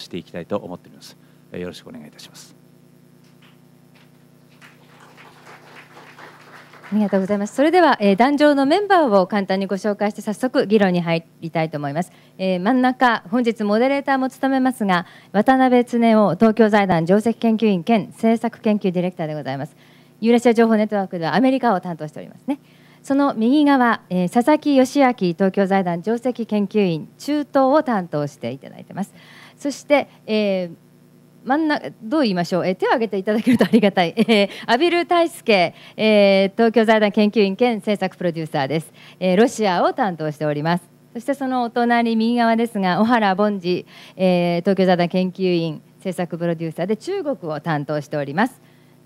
していきたいと思っております。よろしくお願いいたします。ありがとうございます。それでは、えー、壇上のメンバーを簡単にご紹介して早速議論に入りたいと思います。えー、真ん中、本日モデレーターも務めますが、渡辺恒夫東京財団上席研究員兼政策研究ディレクターでございます。ユーラシア情報ネットワークではアメリカを担当しておりますね。その右側、えー、佐々木義明東京財団上席研究員中東を担当していただいてます。そして、えー真ん中どう言いましょう、えー、手を挙げていただけるとありがたい、えー、アビル大輔、えー、東京財団研究員兼政策プロデューサーです、えー、ロシアを担当しておりますそしてそのお隣右側ですが小原凡司、えー、東京財団研究員政策プロデューサーで中国を担当しております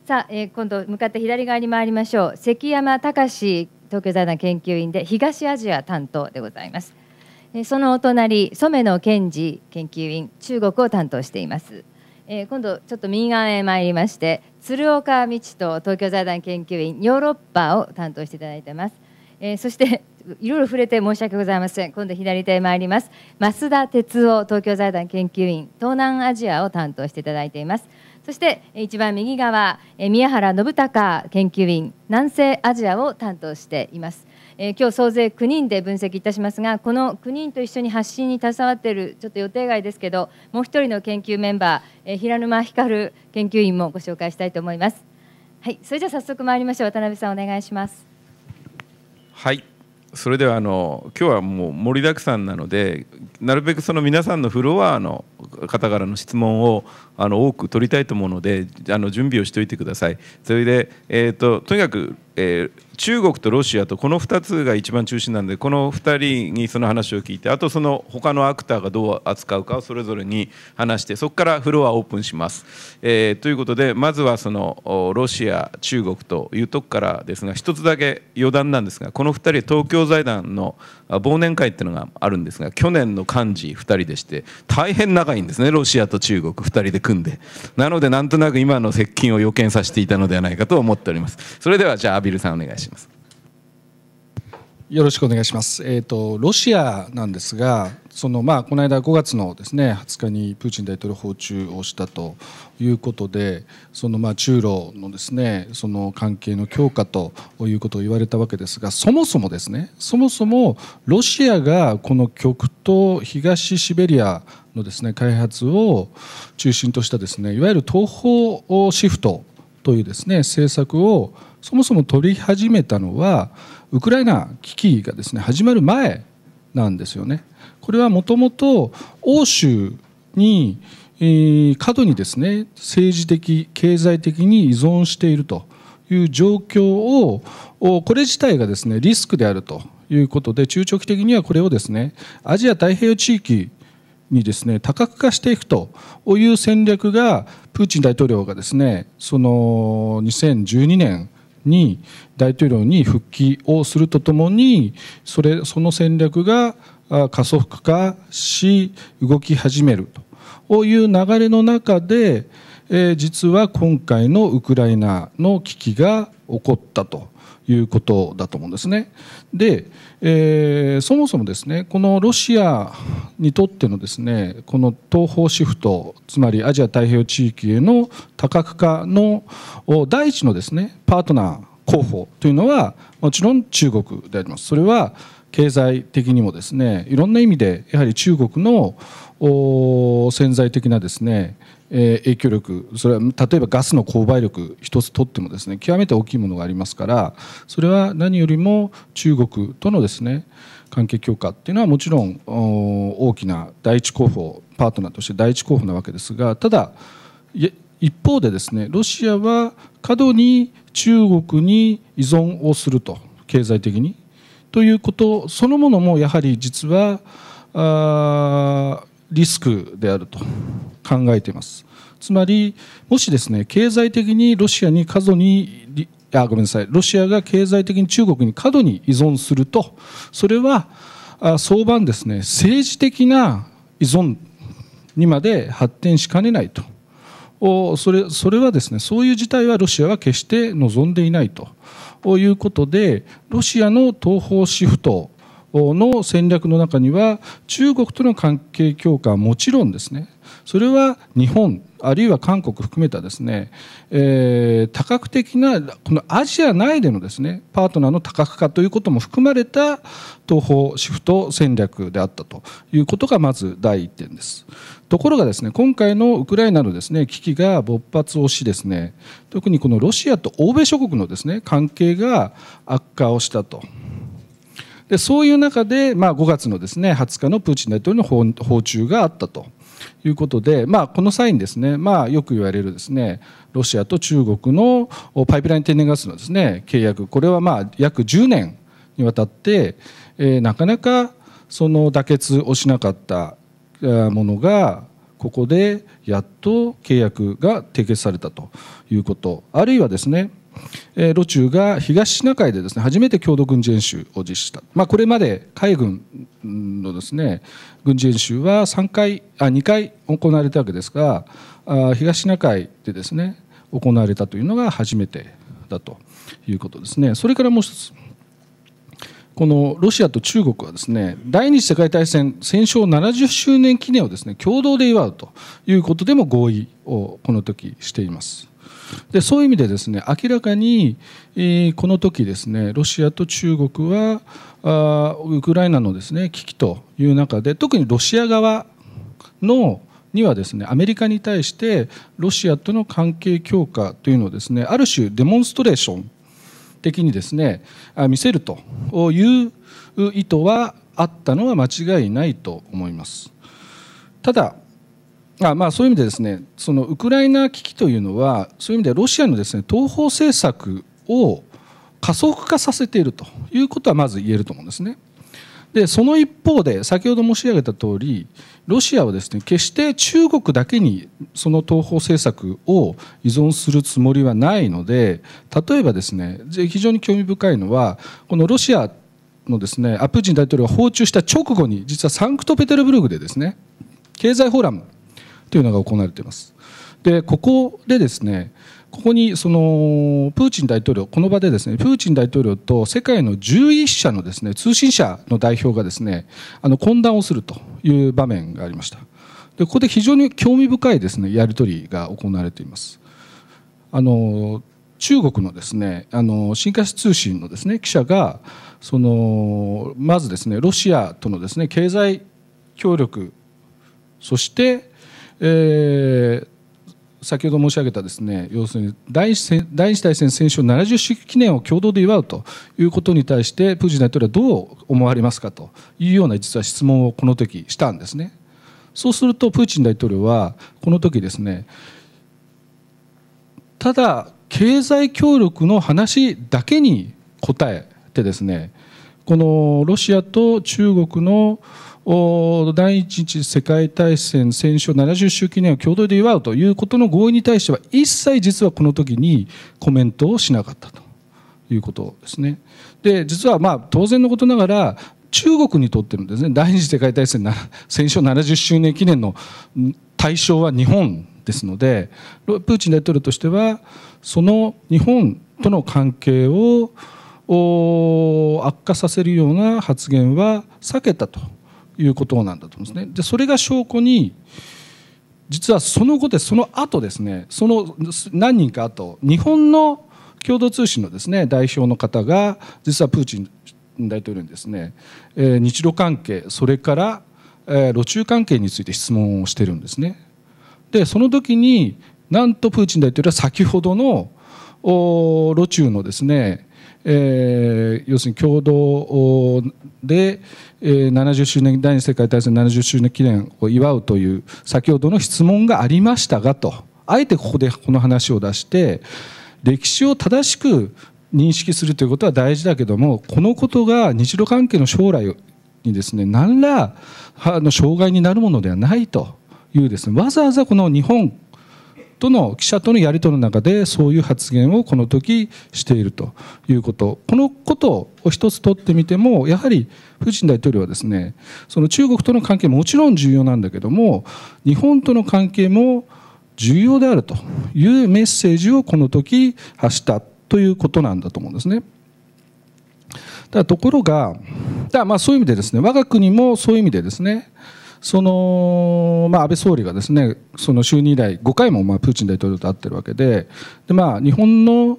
さあ、えー、今度向かって左側に回りましょう関山隆東京財団研究員で東アジア担当でございますそのお隣染野健二研究員中国を担当しています、えー、今度ちょっと右側へ参りまして鶴岡道人東京財団研究員ヨーロッパを担当していただいてます、えー、そしていろいろ触れて申し訳ございません今度左手へ参ります増田哲夫東京財団研究員東南アジアを担当していただいていますそして一番右側宮原信孝研究員南西アジアを担当していますえー、今日総勢9人で分析いたしますがこの9人と一緒に発信に携わっているちょっと予定外ですけどもう一人の研究メンバー、えー、平沼光研究員もご紹介したいと思います。はい、それじゃ早速参りましょう渡辺さんお願いします。はいそれではあの今日はもう盛りだくさんなのでなるべくその皆さんのフロアの方からの質問をあの多く取りたいと思うのであの準備をしておいてください。それで、えーと、ととにかく、えー、中国とロシアとこの2つが一番中心なんでこの2人にその話を聞いてあとその他のアクターがどう扱うかをそれぞれに話してそこからフロアをオープンします。えー、ということでまずはそのロシア中国というとこからですが1つだけ余談なんですがこの2人東京財団の忘年会っていうのがあるんですが去年の幹事2人でして大変仲いいんですねロシアと中国2人で組んでなのでなんとなく今の接近を予見させていたのではないかと思っておりますそれではじゃあアビルさんお願いしますします。よろしくお願いします。えっ、ー、とロシアなんですが、そのまあこの間5月のですね20日にプーチン大統領訪中をしたということで、そのまあ中ロのですねその関係の強化ということを言われたわけですが、そもそもですねそもそもロシアがこの極東東シベリアのですね開発を中心としたですねいわゆる東方シフトというですね政策をそもそも取り始めたのはウクライナ危機がですね始まる前なんですよね。これはもともと欧州に、えー、過度にですね政治的経済的に依存しているという状況をこれ自体がですねリスクであるということで中長期的にはこれをですねアジア太平洋地域にですね多角化していくという戦略がプーチン大統領がですねその2012年に大統領に復帰をするとともにそれその戦略が加速化し動き始めるという流れの中で、え実は今回のウクライナの危機が起こったということだと思うんですね。で、えー、そもそもですねこのロシアにとってのですねこの東方シフトつまりアジア太平洋地域への多角化の第一のですねパートナー候補というのはもちろん中国であります。それは経済的にもですねいろんな意味でやはり中国の潜在的なですねえ影響力それは例えばガスの購買力一つとってもですね極めて大きいものがありますからそれは何よりも中国とのですね関係強化っていうのはもちろん大きな第一候補パートナーとして第一候補なわけですがただ一方でですねロシアは過度に中国に依存をすると経済的にということそのものもやはり実はリスクであると考えています。つまり、もしですね、経済的にロシアに過度に、あ、ごめんなさい、ロシアが経済的に中国に過度に依存すると、それは、早晩ですね、政治的な依存にまで発展しかねないと。それそれはですねそういう事態はロシアは決して望んでいないということでロシアの東方シフトの戦略の中には中国との関係強化はもちろんですねそれは日本あるいは韓国含めたですね、えー、多角的なこのアジア内でのですねパートナーの多角化ということも含まれた東方シフト戦略であったということがまず第1点ですところがですね今回のウクライナのですね危機が勃発をしですね特にこのロシアと欧米諸国のですね関係が悪化をしたと。でそういう中で、まあ、5月のです、ね、20日のプーチン大統領の訪中があったということで、まあ、この際にですね、まあ、よく言われるですねロシアと中国のパイプライン天然ガスのですね契約これはまあ約10年にわたって、えー、なかなかその妥結をしなかったものがここでやっと契約が締結されたということあるいはですねえロ中が東シナ海でです、ね、初めて共同軍事演習を実施した、まあ、これまで海軍のです、ね、軍事演習は3回あ2回行われたわけですがあ東シナ海でです、ね、行われたというのが初めてだということですね。それからもう一つこのロシアと中国はですね第二次世界大戦戦勝70周年記念をですね共同で祝うということでも合意をこの時しています。でそういう意味でですね明らかに、えー、この時ですねロシアと中国はあウクライナのですね危機という中で特にロシア側のにはですねアメリカに対してロシアとの関係強化というのをですねある種デモンストレーション的にですね見せるという意図はあったのは間違いないと思います。ただあまあ、そういう意味でです、ね、そのウクライナ危機というのはそういう意味でロシアのです、ね、東方政策を加速化させているということはまず言えると思うんですね。でその一方で先ほど申し上げた通りロシアはですね決して中国だけにその東方政策を依存するつもりはないので例えばですね非常に興味深いのはこのロシアのですねアプーチン大統領が訪中した直後に実はサンクトペテルブルクでですね経済フォーラムというのが行われています。でここでですねここにそのプーチン大統領、この場でですねプーチン大統領と世界の11社のですね通信社の代表がですねあの懇談をするという場面がありました。でここで非常に興味深いですねやり取りが行われています。あの中国のですねあの新華社通信のですね記者がそのまずですねロシアとのですね経済協力そしてえー、先ほど申し上げたですね要するに第一次大戦戦勝70周期記念を共同で祝うということに対してプーチン大統領はどう思われますかというような実は質問をこの時したんですね。そうするとプーチン大統領はこの時ですねただ経済協力の話だけに答えてですねこのロシアと中国の第一次世界大戦戦勝70周記念を共同で祝うということの合意に対しては一切実はこの時にコメントをしなかったということですね。で実はまあ当然のことながら中国にとってもですね第二次世界大戦戦勝70周年記念の対象は日本ですのでプーチン大統領としてはその日本との関係を悪化させるような発言は避けたということなんだと思うんですね。でそれが証拠に実はその後でその後ですねその何人か後日本の共同通信のですね代表の方が実はプーチン大統領にですね、え日露関係それから、え路中関係について質問をしてるんですね。でその時になんとプーチン大統領は先ほどの路中のですねえー、要するに共同で、えー、70周年第二次世界大戦70周年記念を祝うという先ほどの質問がありましたがとあえてここでこの話を出して歴史を正しく認識するということは大事だけどもこのことが日露関係の将来にですね何らあの障害になるものではないというですねわざわざこの日本との記者とのやり取りの中でそういう発言をこの時しているということこのことを一つ取ってみてもやはりプーチン大統領はですねその中国との関係ももちろん重要なんだけども日本との関係も重要であるというメッセージをこの時発したということなんだと思うんですね。だところがだまあそういう意味でですね我が国もそういう意味でですねその、まあ、安倍総理がですねその就任以来5回もまあプーチン大統領と会ってるわけでで、まあ、日本の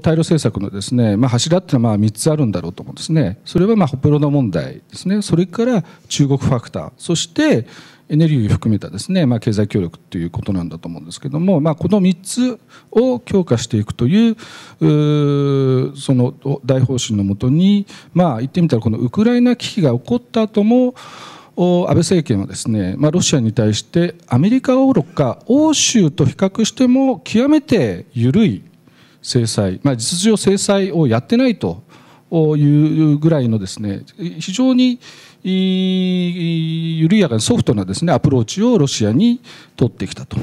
対ロ政策のですね、まあ、柱っていうのはまあ3つあるんだろうと思うんですねそれはまあ北方領問題ですねそれから中国ファクターそしてエネルギー含めたですね、まあ、経済協力ということなんだと思うんですけども、まあ、この3つを強化していくというその大方針のもとに、まあ、言ってみたらこのウクライナ危機が起こった後も安倍政権はですね、まあ、ロシアに対してアメリカおろか欧州と比較しても極めて緩い制裁、まあ、実情制裁をやってないというぐらいのですね非常に緩やかにソフトなですねアプローチをロシアに取ってきたと。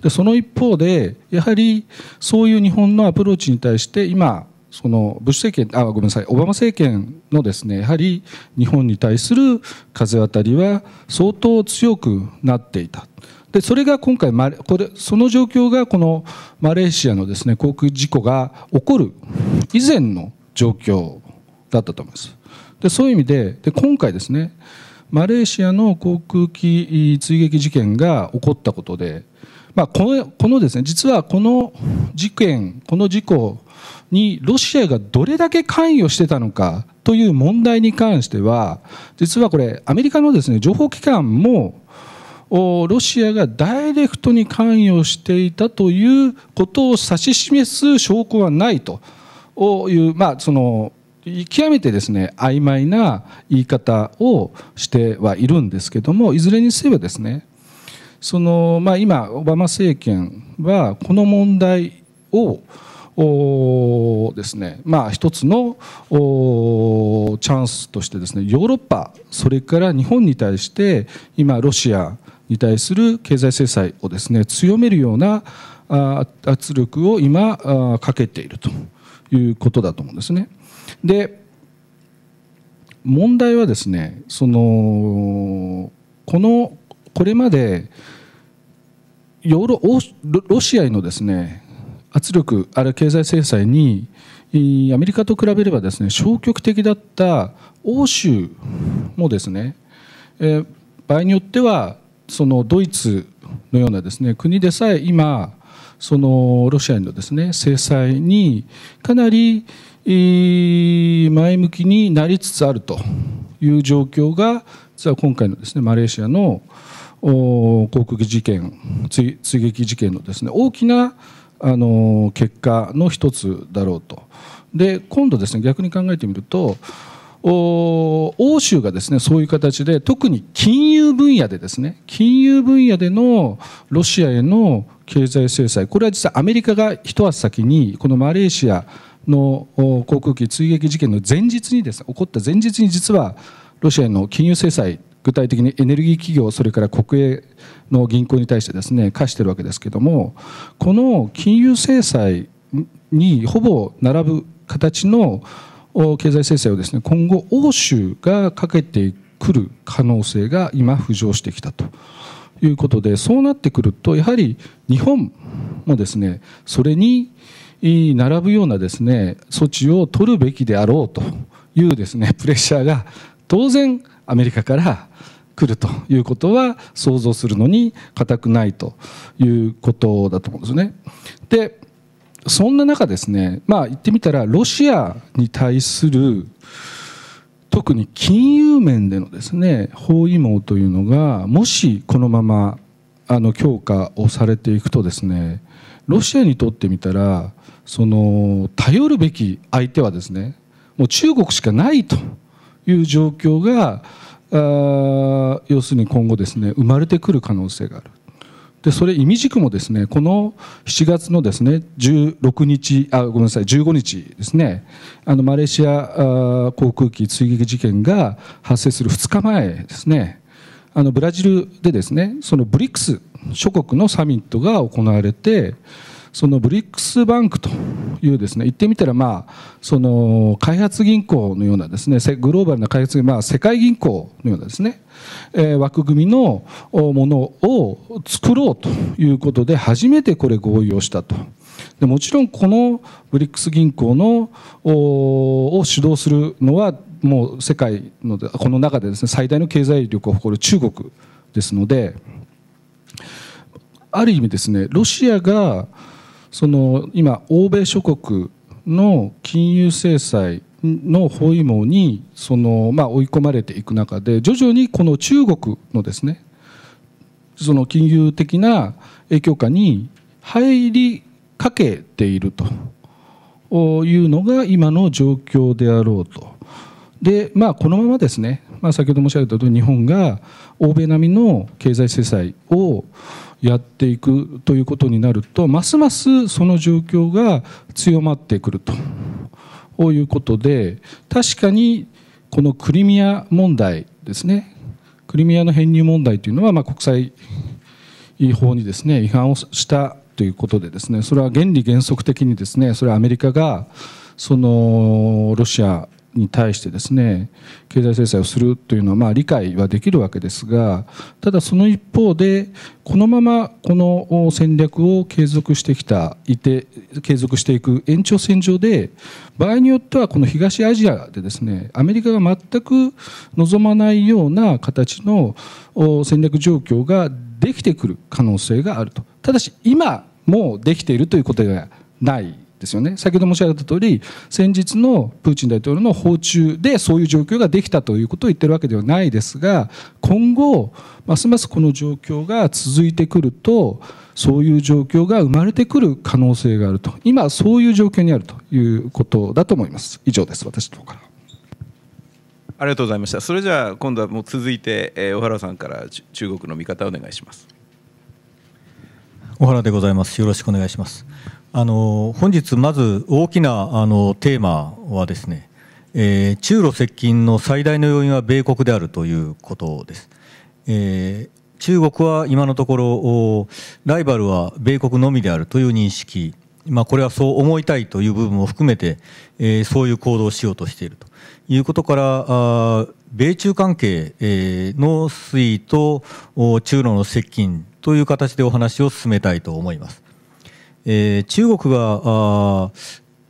でその一方でやはりそういう日本のアプローチに対して今そのブッシュ政権あごめんなさいオバマ政権のですねやはり日本に対する風当たりは相当強くなっていた。でそれが今回これその状況がこのマレーシアのですね航空事故が起こる以前の状況だったと思います。でそういう意味でで今回ですねマレーシアの航空機追撃事件が起こったことで、まあ、このこのですね実はこの事件この事故にロシアがどれだけ関与してたのかという問題に関しては実はこれアメリカのです、ね、情報機関もロシアがダイレクトに関与していたということを指し示す証拠はないという、まあ、その極めてですね曖昧な言い方をしてはいるんですけどもいずれにせよですねその、まあ、今、オバマ政権はこの問題をおですねまあ一つのおチャンスとしてですねヨーロッパそれから日本に対して今ロシアに対する経済制裁をですね強めるような圧力を今かけているということだと思うんですね。で問題はですねそのこのこれまでヨーロロシアへのですね圧力、ある経済制裁にアメリカと比べればですね消極的だった欧州もですね、えー、場合によってはそのドイツのようなですね国でさえ今そのロシアのですね制裁にかなり前向きになりつつあるという状況が実は今回のですねマレーシアの航空機事件追撃事件のですね大きなあの結果の一つだろうとで今度ですね逆に考えてみると欧州がですねそういう形で特に金融分野でですね金融分野でのロシアへの経済制裁これは実はアメリカが一足先にこのマレーシアの航空機追撃事件の前日にですね起こった前日に実はロシアへの金融制裁具体的にエネルギー企業それから国営の銀行に対してですね貸しているわけですけどもこの金融制裁にほぼ並ぶ形の経済制裁をですね今後、欧州がかけてくる可能性が今、浮上してきたということでそうなってくるとやはり日本もですねそれに並ぶようなですね措置を取るべきであろうというですねプレッシャーが当然アメリカから来るということは想像するのに固くないということだと思うんですね。でそんな中ですねまあ言ってみたらロシアに対する特に金融面でのですね包囲網というのがもしこのままあの強化をされていくとですねロシアにとってみたらその頼るべき相手はですねもう中国しかないと。いう状況があ要するに今後ですね生まれてくる可能性があるでそれ意味軸もですねこの7月のですね16日あごめんなさい15日ですねあのマレーシアあ航空機追撃事件が発生する2日前ですねあのブラジルでですねそのブリックス諸国のサミットが行われてそのブリックスバンクというですね言ってみたら、まあ、その開発銀行のようなですねグローバルな開発銀行、まあ、世界銀行のようなですね、え枠組みのものを作ろうということで初めてこれ合意をしたと。でもちろんこのブリックス銀行のを主導するのはもう世界のこの中でです、ね、最大の経済力を誇る中国ですのである意味ですねロシアがその今欧米諸国の金融制裁の包囲網にその、まあ、追い込まれていく中で徐々にこの中国のですねその金融的な影響下に入りかけているというのが今の状況であろうと。でまあ、このままですね、まあ、先ほど申し上げたとおり日本が欧米並みの経済制裁をやっていくということになるとますますその状況が強まってくるということで確かにこのクリミア問題ですねクリミアの編入問題というのは、まあ、国際法にですね違反をしたということでですねそれは原理原則的にですねそれはアメリカがそのロシアに対してですね経済制裁をするというのはまあ理解はできるわけですがただ、その一方でこのままこの戦略を継続してきたいて継続していく延長線上で場合によってはこの東アジアでですねアメリカが全く望まないような形の戦略状況ができてくる可能性があるとただし今もうできているということではないですよね先ほど申し上げた通り先日のプーチン大統領の訪中でそういう状況ができたということを言ってるわけではないですが今後、ますますこの状況が続いてくるとそういう状況が生まれてくる可能性があると今、そういう状況にあるということだと思います。以上です私の方からありがとうございましたそれじゃあ今度はもう続いて、え小原さんから中国の見方をお願いします小原でございますよろしくお願いしますあの本日、まず大きなあのテーマはですね、えー、中ロ接近の最大の要因は米国であるということです。えー、中国は今のところライバルは米国のみであるという認識、まあ、これはそう思いたいという部分も含めて、えー、そういう行動をしようとしているということからあ米中関係、えー、の推移と中ロの接近という形でお話を進めたいと思います。えー、中国が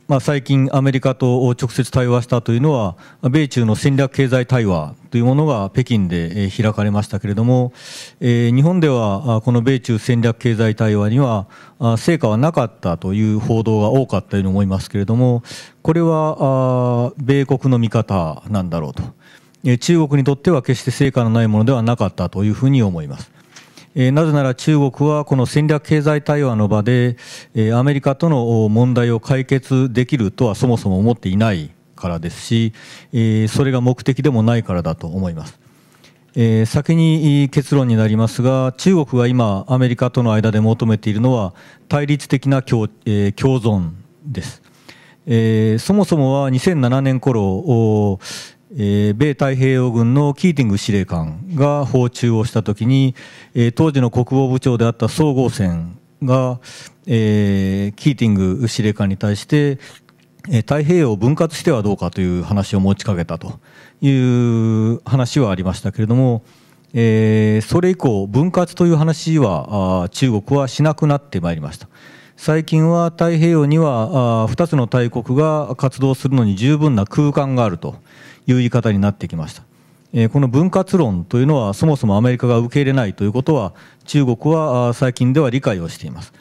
まあ、最近、アメリカと直接対話したというのは、米中の戦略経済対話というものが北京で開かれましたけれども、えー、日本ではこの米中戦略経済対話には成果はなかったという報道が多かったように思いますけれども、これは米国の見方なんだろうと、中国にとっては決して成果のないものではなかったというふうに思います。なぜなら中国はこの戦略経済対話の場で、アメリカとの問題を解決できるとはそもそも思っていないからですし、それが目的でもないからだと思います。先に結論になりますが中国が今アメリカとの間で求めているのは対立的な共,、共存です。そもそもは2007年頃えー、米太平洋軍のキーティング司令官が訪中をした時に、えー、当時の国防部長であった総合船が、えー、キーティング司令官に対して、えー、太平洋を分割してはどうかという話を持ちかけたという話はありましたけれども、えー、それ以降分割という話は中国はしなくなってまいりました。最近は太平洋には2つの大国が活動するのに十分な空間があるという言い方になってきました。えこの分割論というのはそもそもアメリカが受け入れないということは中国は最近では理解をしています。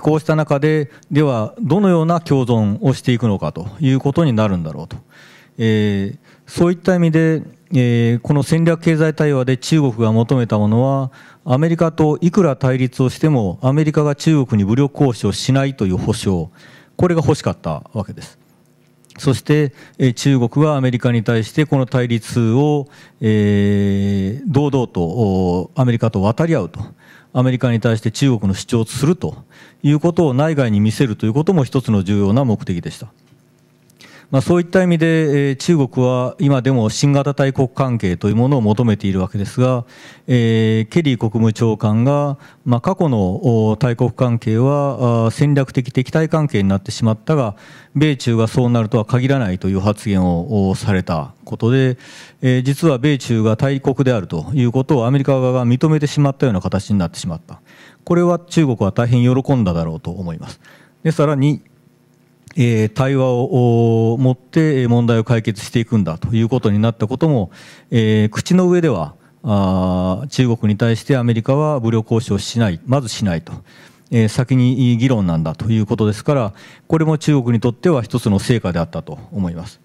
こうした中で、では、どのような共存をしていくのかということになるんだろうと。えそういった意味で、えこの戦略経済対話で中国が求めたものは、アメリカといくら対立をしても、アメリカが中国に武力行使をしないという保証、これが欲しかったわけです。そして、え中国はアメリカに対してこの対立を、えー、堂々とアメリカと渡り合うと。アメリカに対して中国の主張をするということを内外に見せるということも一つの重要な目的でした。まあ、そういった意味で、えー、中国は今でも新型大国関係というものを求めているわけですが、えー、ケリー国務長官が、まあ、過去の大国関係は戦略的敵対関係になってしまったが米中がそうなるとは限らないという発言をされたことで、えー、実は米中が大国であるということをアメリカ側が認めてしまったような形になってしまったこれは中国は大変喜んだだろうと思います。でさらにえー、対話を持って問題を解決していくんだということになったことも、えー、口の上ではあ中国に対してアメリカは武力行使をしない、まずしないと。えー、先に議論なんだということですから、これも中国にとっては一つの成果であったと思います。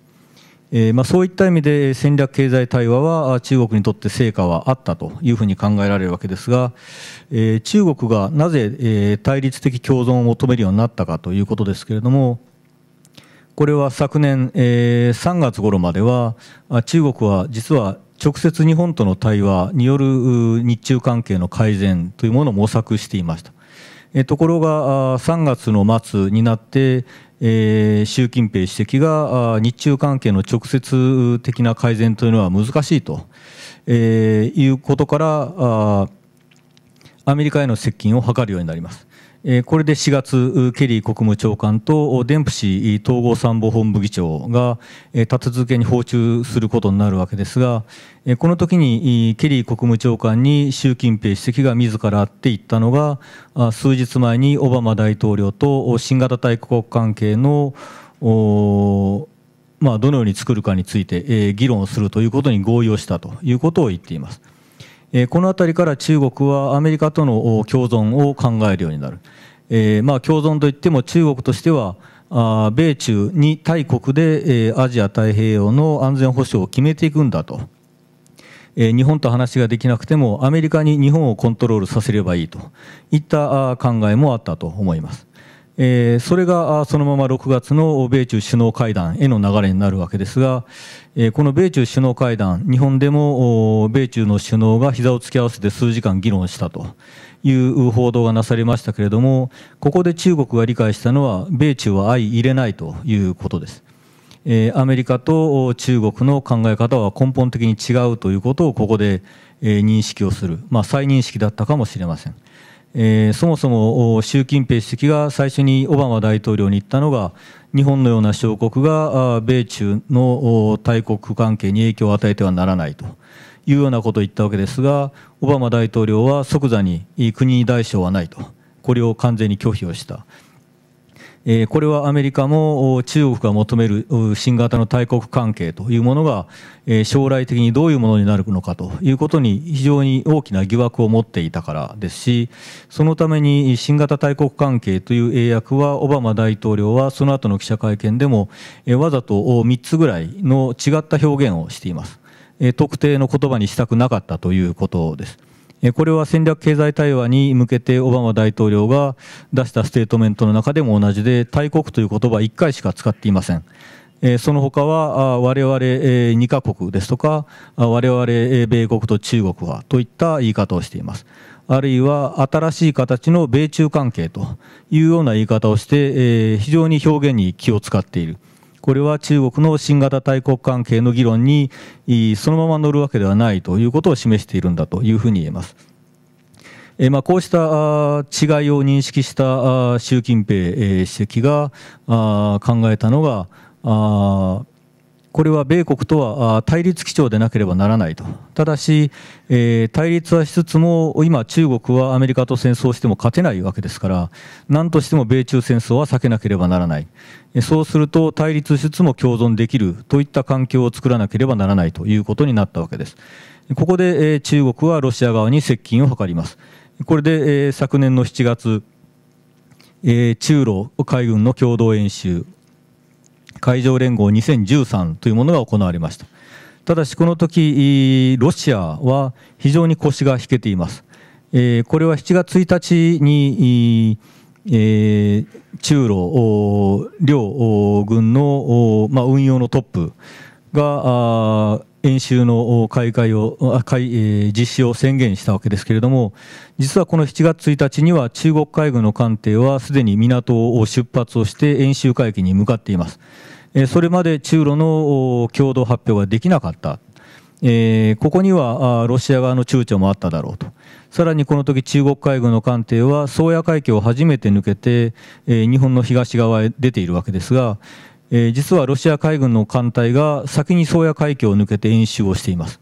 えーまあ、そういった意味で戦略経済対話は中国にとって成果はあったというふうに考えられるわけですが、えー、中国がなぜ、えー、対立的共存を求めるようになったかということですけれども、これは昨年、えー、3月頃までは中国は実は直接日本との対話による日中関係の改善というものを模索していました。えところが3月の末になって、えー、習近平主席が日中関係の直接的な改善というのは難しいと、えー、いうことからアメリカへの接近を図るようになります。これで4月、ケリー国務長官とデンプシー統合参謀本部議長が立て続けに訪中することになるわけですが、この時にケリー国務長官に習近平主席が自ら会って言ったのが、数日前にオバマ大統領と新型大国関係のまあ、どのように作るかについて、えー、議論をするということに合意をしたということを言っています。えこの辺りから中国はアメリカとの共存を考えるようになる、えー、まあ、共存といっても中国としてはあ米中に大国で、えアジア太平洋の安全保障を決めていくんだと、え日本と話ができなくてもアメリカに日本をコントロールさせればいいといった考えもあったと思います。えー、それがそのまま6月の米中首脳会談への流れになるわけですが、えー、この米中首脳会談、日本でも米中の首脳が膝を突き合わせて数時間議論したという報道がなされましたけれども、ここで中国が理解したのは、米中は相入れないということです。えー、アメリカと中国の考え方は根本的に違うということをここで、えー、認識をする、まあ、再認識だったかもしれません。えー、そもそも習近平主席が最初にオバマ大統領に言ったのが日本のような小国が米中の大国関係に影響を与えてはならないというようなことを言ったわけですがオバマ大統領は即座に国に代償はないとこれを完全に拒否をした。えこれはアメリカも中国が求める新型の大国関係というものが、え将来的にどういうものになるのかということに非常に大きな疑惑を持っていたからですしそのために新型大国関係という英訳はオバマ大統領はその後の記者会見でも、えわざと3つぐらいの違った表現をしています、え特定の言葉にしたくなかったということです。これは戦略経済対話に向けてオバマ大統領が出したステートメントの中でも同じで大国という言葉1回しか使っていません。その他は我々2カ国ですとか我々米国と中国はといった言い方をしています。あるいは新しい形の米中関係というような言い方をして非常に表現に気を使っている。これは中国の新型大国関係の議論にそのまま乗るわけではないということを示しているんだというふうに言えます。えまあ、こうした違いを認識した習近平主席が考えたのがこれは米国とは対立基調でなければならないと、ただし、対立はしつつも、今、中国はアメリカと戦争しても勝てないわけですから、何としても米中戦争は避けなければならない、そうすると対立しつつも共存できるといった環境を作らなければならないということになったわけです。ここで、中国はロシア側に接近を図ります。これで、昨年の7月、中ロ海軍の共同演習海上連合2013というものが行われました。ただしこの時、ロシアは非常に腰が引けています。これは7月1日に、中ロ両軍の、まあ、運用のトップが演習の開会を開、実施を宣言したわけですけれども実はこの7月1日には中国海軍の艦艇はすでに港を出発をして演習海域に向かっています。えそれまで中ロの共同発表ができなかった、えここにはロシア側の躊躇もあっただろうと。さらにこの時中国海軍の艦艇は宗谷海峡を初めて抜けて、え日本の東側へ出ているわけですが、え実はロシア海軍の艦隊が先に宗谷海峡を抜けて演習をしています。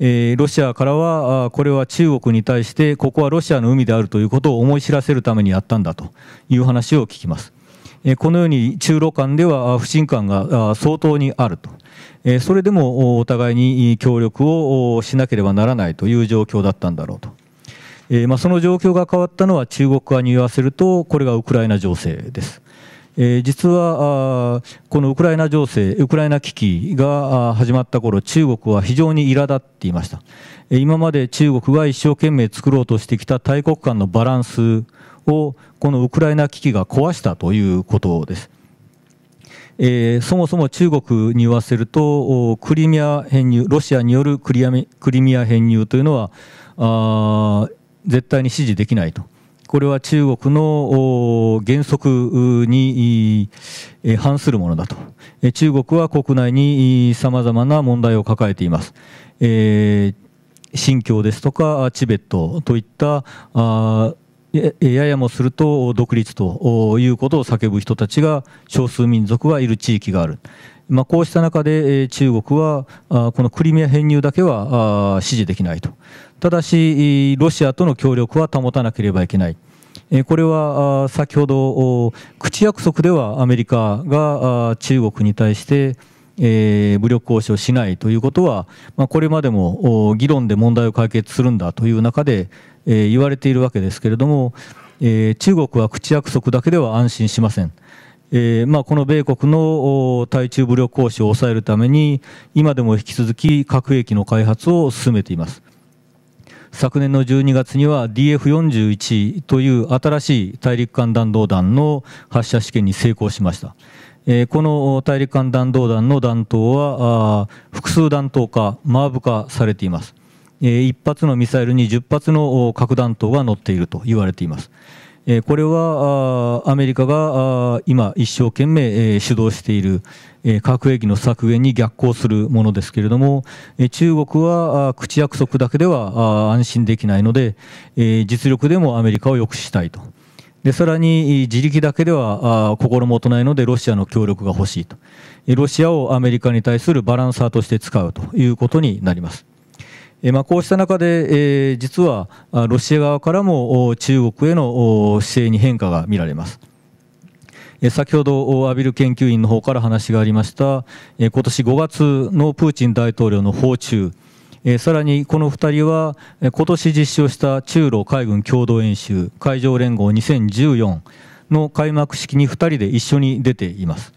えロシアからはこれは中国に対してここはロシアの海であるということを思い知らせるためにやったんだという話を聞きます。このように中ロ間では不信感が相当にあると、それでもお互いに協力をしなければならないという状況だったんだろうと。その状況が変わったのは中国側に言わせると、これがウクライナ情勢です。実はこのウクライナ情勢、ウクライナ危機が始まった頃中国は非常に苛立っていました。今まで中国が一生懸命作ろうとしてきた大国間のバランスをこのウクライナ危機が壊したということです。えー、そもそも中国に言わせるとクリミア編入ロシアによるクリアクリミア編入というのはあ絶対に支持できないと。これは中国の原則にえ反するものだと。え中国は国内にさまざまな問題を抱えています。えー、新疆ですとかチベットといったあややもすると独立ということを叫ぶ人たちが少数民族はいる地域がある。まあ、こうした中で中国はこのクリミア編入だけは支持できないと。ただし、ロシアとの協力は保たなければいけない。これは先ほど口約束ではアメリカが中国に対してえ武力行使をしないということは、まあ、これまでも議論で問題を解決するんだという中で、え言われているわけですけれども、え中国は口約束だけでは安心しません。えーまあ、この米国の対中武力行使を抑えるために、今でも引き続き核兵器の開発を進めています。昨年の12月には DF41 という新しい大陸間弾道弾の発射試験に成功しました。えー、この大陸間弾道弾の弾頭はあ複数弾頭化、マーブ化されています。1発のミサイルに10発の核弾頭が乗っていると言われています。これはアメリカが今、一生懸命主導している核兵器の削減に逆行するものですけれども、中国は口約束だけでは安心できないので、実力でもアメリカを抑止したいと。でさらに自力だけでは心もとないのでロシアの協力が欲しいとロシアをアメリカに対するバランサーとして使うということになりますまあ、こうした中で、えー、実はロシア側からも中国への姿勢に変化が見られます。先ほどアビル研究員の方から話がありました今年5月のプーチン大統領の訪中さらにこの2人は今年実施をした中ロ海軍共同演習海上連合2014の開幕式に2人で一緒に出ています。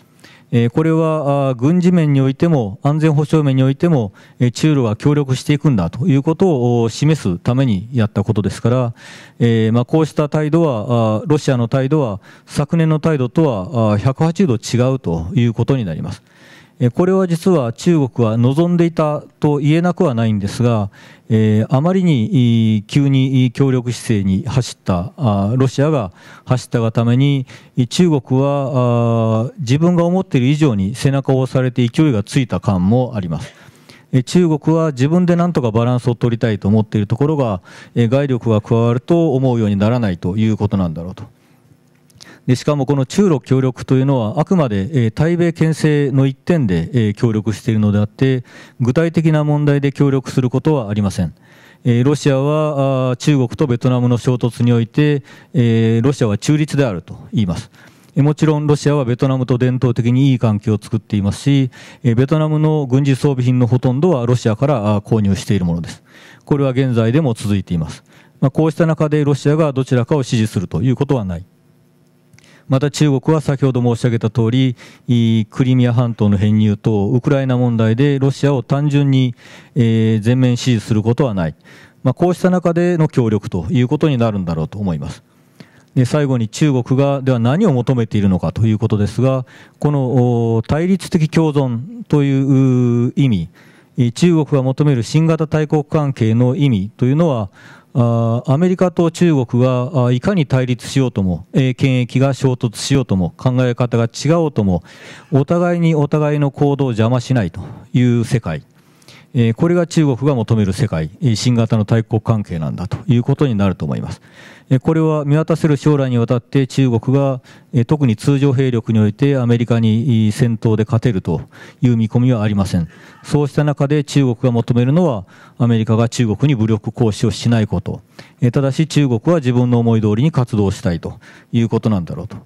えこれは軍事面においても安全保障面においても、え中ロは協力していくんだということを示すためにやったことですから、えまこうした態度はロシアの態度は昨年の態度とは180度違うということになります。これは実は中国は望んでいたと言えなくはないんですが、えあまりに急に協力姿勢に走ったあロシアが走ったがために中国は自分が思っている以上に背中を押されて勢いがついた感もあります。中国は自分でなんとかバランスを取りたいと思っているところが外力が加わると思うようにならないということなんだろうと。でしかもこの中ロ協力というのはあくまで、え対米牽制の一点で、え協力しているのであって具体的な問題で協力することはありません。ロシアは中国とベトナムの衝突において、ロシアは中立であると言います。もちろんロシアはベトナムと伝統的にいい関係を作っていますし、ベトナムの軍事装備品のほとんどはロシアから購入しているものです。これは現在でも続いています。まあ、こうした中でロシアがどちらかを支持するということはない。また中国は先ほど申し上げたとおり、クリミア半島の編入とウクライナ問題でロシアを単純に、え全面支持することはない、まあ、こうした中での協力ということになるんだろうと思います。で最後に中国がでは何を求めているのかということですが、この対立的共存という意味、中国が求める新型大国関係の意味というのは、アメリカと中国がいかに対立しようとも、権益が衝突しようとも、考え方が違おうとも、お互いにお互いの行動を邪魔しないという世界。えこれが中国が求める世界、新型の大国関係なんだということになると思います。これは見渡せる将来にわたって中国が特に通常兵力においてアメリカに戦闘で勝てるという見込みはありません。そうした中で中国が求めるのはアメリカが中国に武力行使をしないこと。ただし中国は自分の思い通りに活動したいということなんだろうと。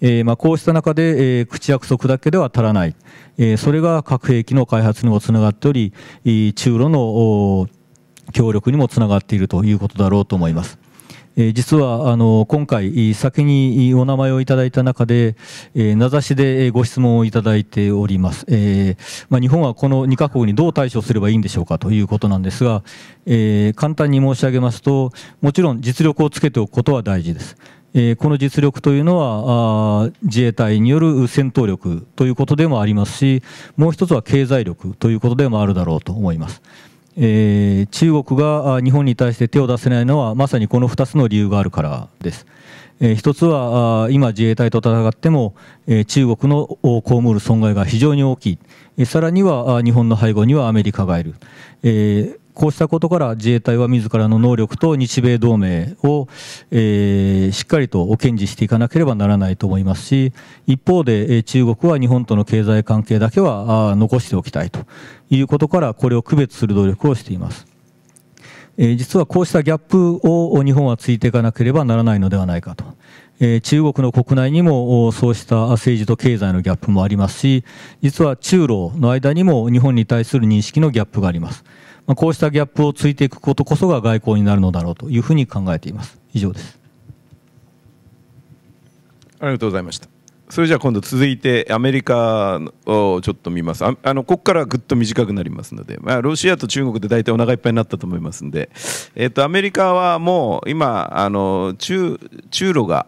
えー、まあこうした中で、えー、口約束だけでは足らない、えー、それが核兵器の開発にもつながっており、中ロの協力にもつながっているということだろうと思います。え実はあの今回、先にお名前をいただいた中で、え名指しでご質問をいただいております、えーまあ、日本はこの2か国にどう対処すればいいんでしょうかということなんですが、えー、簡単に申し上げますと、もちろん実力をつけておくことは大事です。えこの実力というのは自衛隊による戦闘力ということでもありますしもう一つは経済力ということでもあるだろうと思います。え中国が日本に対して手を出せないのはまさにこの2つの理由があるからです。え一つは今自衛隊と戦っても、え中国の被る損害が非常に大きい、えさらには日本の背後にはアメリカがいる、こうしたことから自衛隊は自らの能力と日米同盟を、えー、しっかりと堅持していかなければならないと思いますし一方で、え中国は日本との経済関係だけは残しておきたいということからこれを区別する努力をしています。えー、実はこうしたギャップを日本はついていかなければならないのではないかと。え中国の国内にもそうした政治と経済のギャップもありますし、実は中ロの間にも日本に対する認識のギャップがあります。まあ、こうしたギャップをついていくことこそが外交になるのだろうというふうに考えています以上ですありがとうございましたそれじゃあ今度続いてアメリカをちょっと見ますあのここからぐっと短くなりますので、まあ、ロシアと中国で大体お腹いっぱいになったと思いますんで、えっと、アメリカはもう今あの中中ロが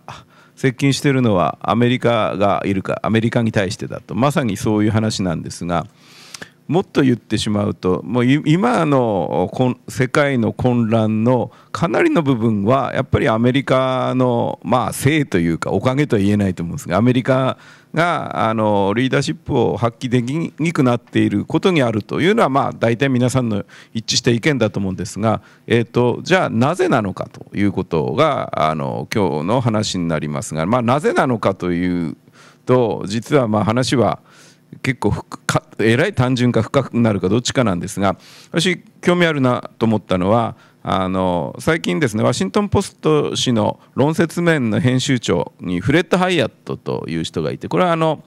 接近しているのはアメリカがいるかアメリカに対してだとまさにそういう話なんですが。もっと言ってしまうともう今の世界の混乱のかなりの部分はやっぱりアメリカの、まあ、せいというかおかげとは言えないと思うんですがアメリカがあのリーダーシップを発揮できにくくなっていることにあるというのは、まあ、大体皆さんの一致した意見だと思うんですが、えーと、じゃあなぜなのかということがあの今日の話になりますが、まあ、なぜなのかというと実はまあ話は結構かえらい単純か深くなるかどっちかなんですが私興味あるなと思ったのはあの最近ですねワシントン・ポスト紙の論説面の編集長にフレッド・ハイアットという人がいてこれはあの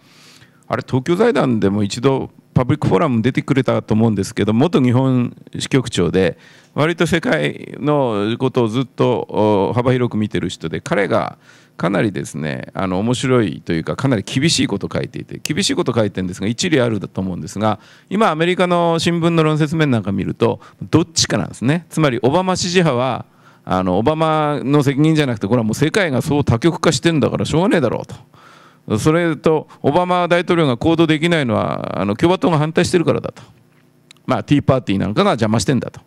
あれ東京財団でも一度パブリックフォーラム出てくれたと思うんですけど元日本支局長で割と世界のことをずっと幅広く見てる人で彼がかなりですねあの面白いというかかなり厳しいこと書いていて厳しいこと書いてるんですが一理あるだと思うんですが今アメリカの新聞の論説面なんか見るとどっちかなんですねつまりオバマ支持派はあのオバマの責任じゃなくてこれはもう世界がそう多極化してんだからしょうがねえだろうと。それとオバマ大統領が行動できないのはあの共和党が反対してるからだと、まあ、ティーパーティーなんかが邪魔してんだと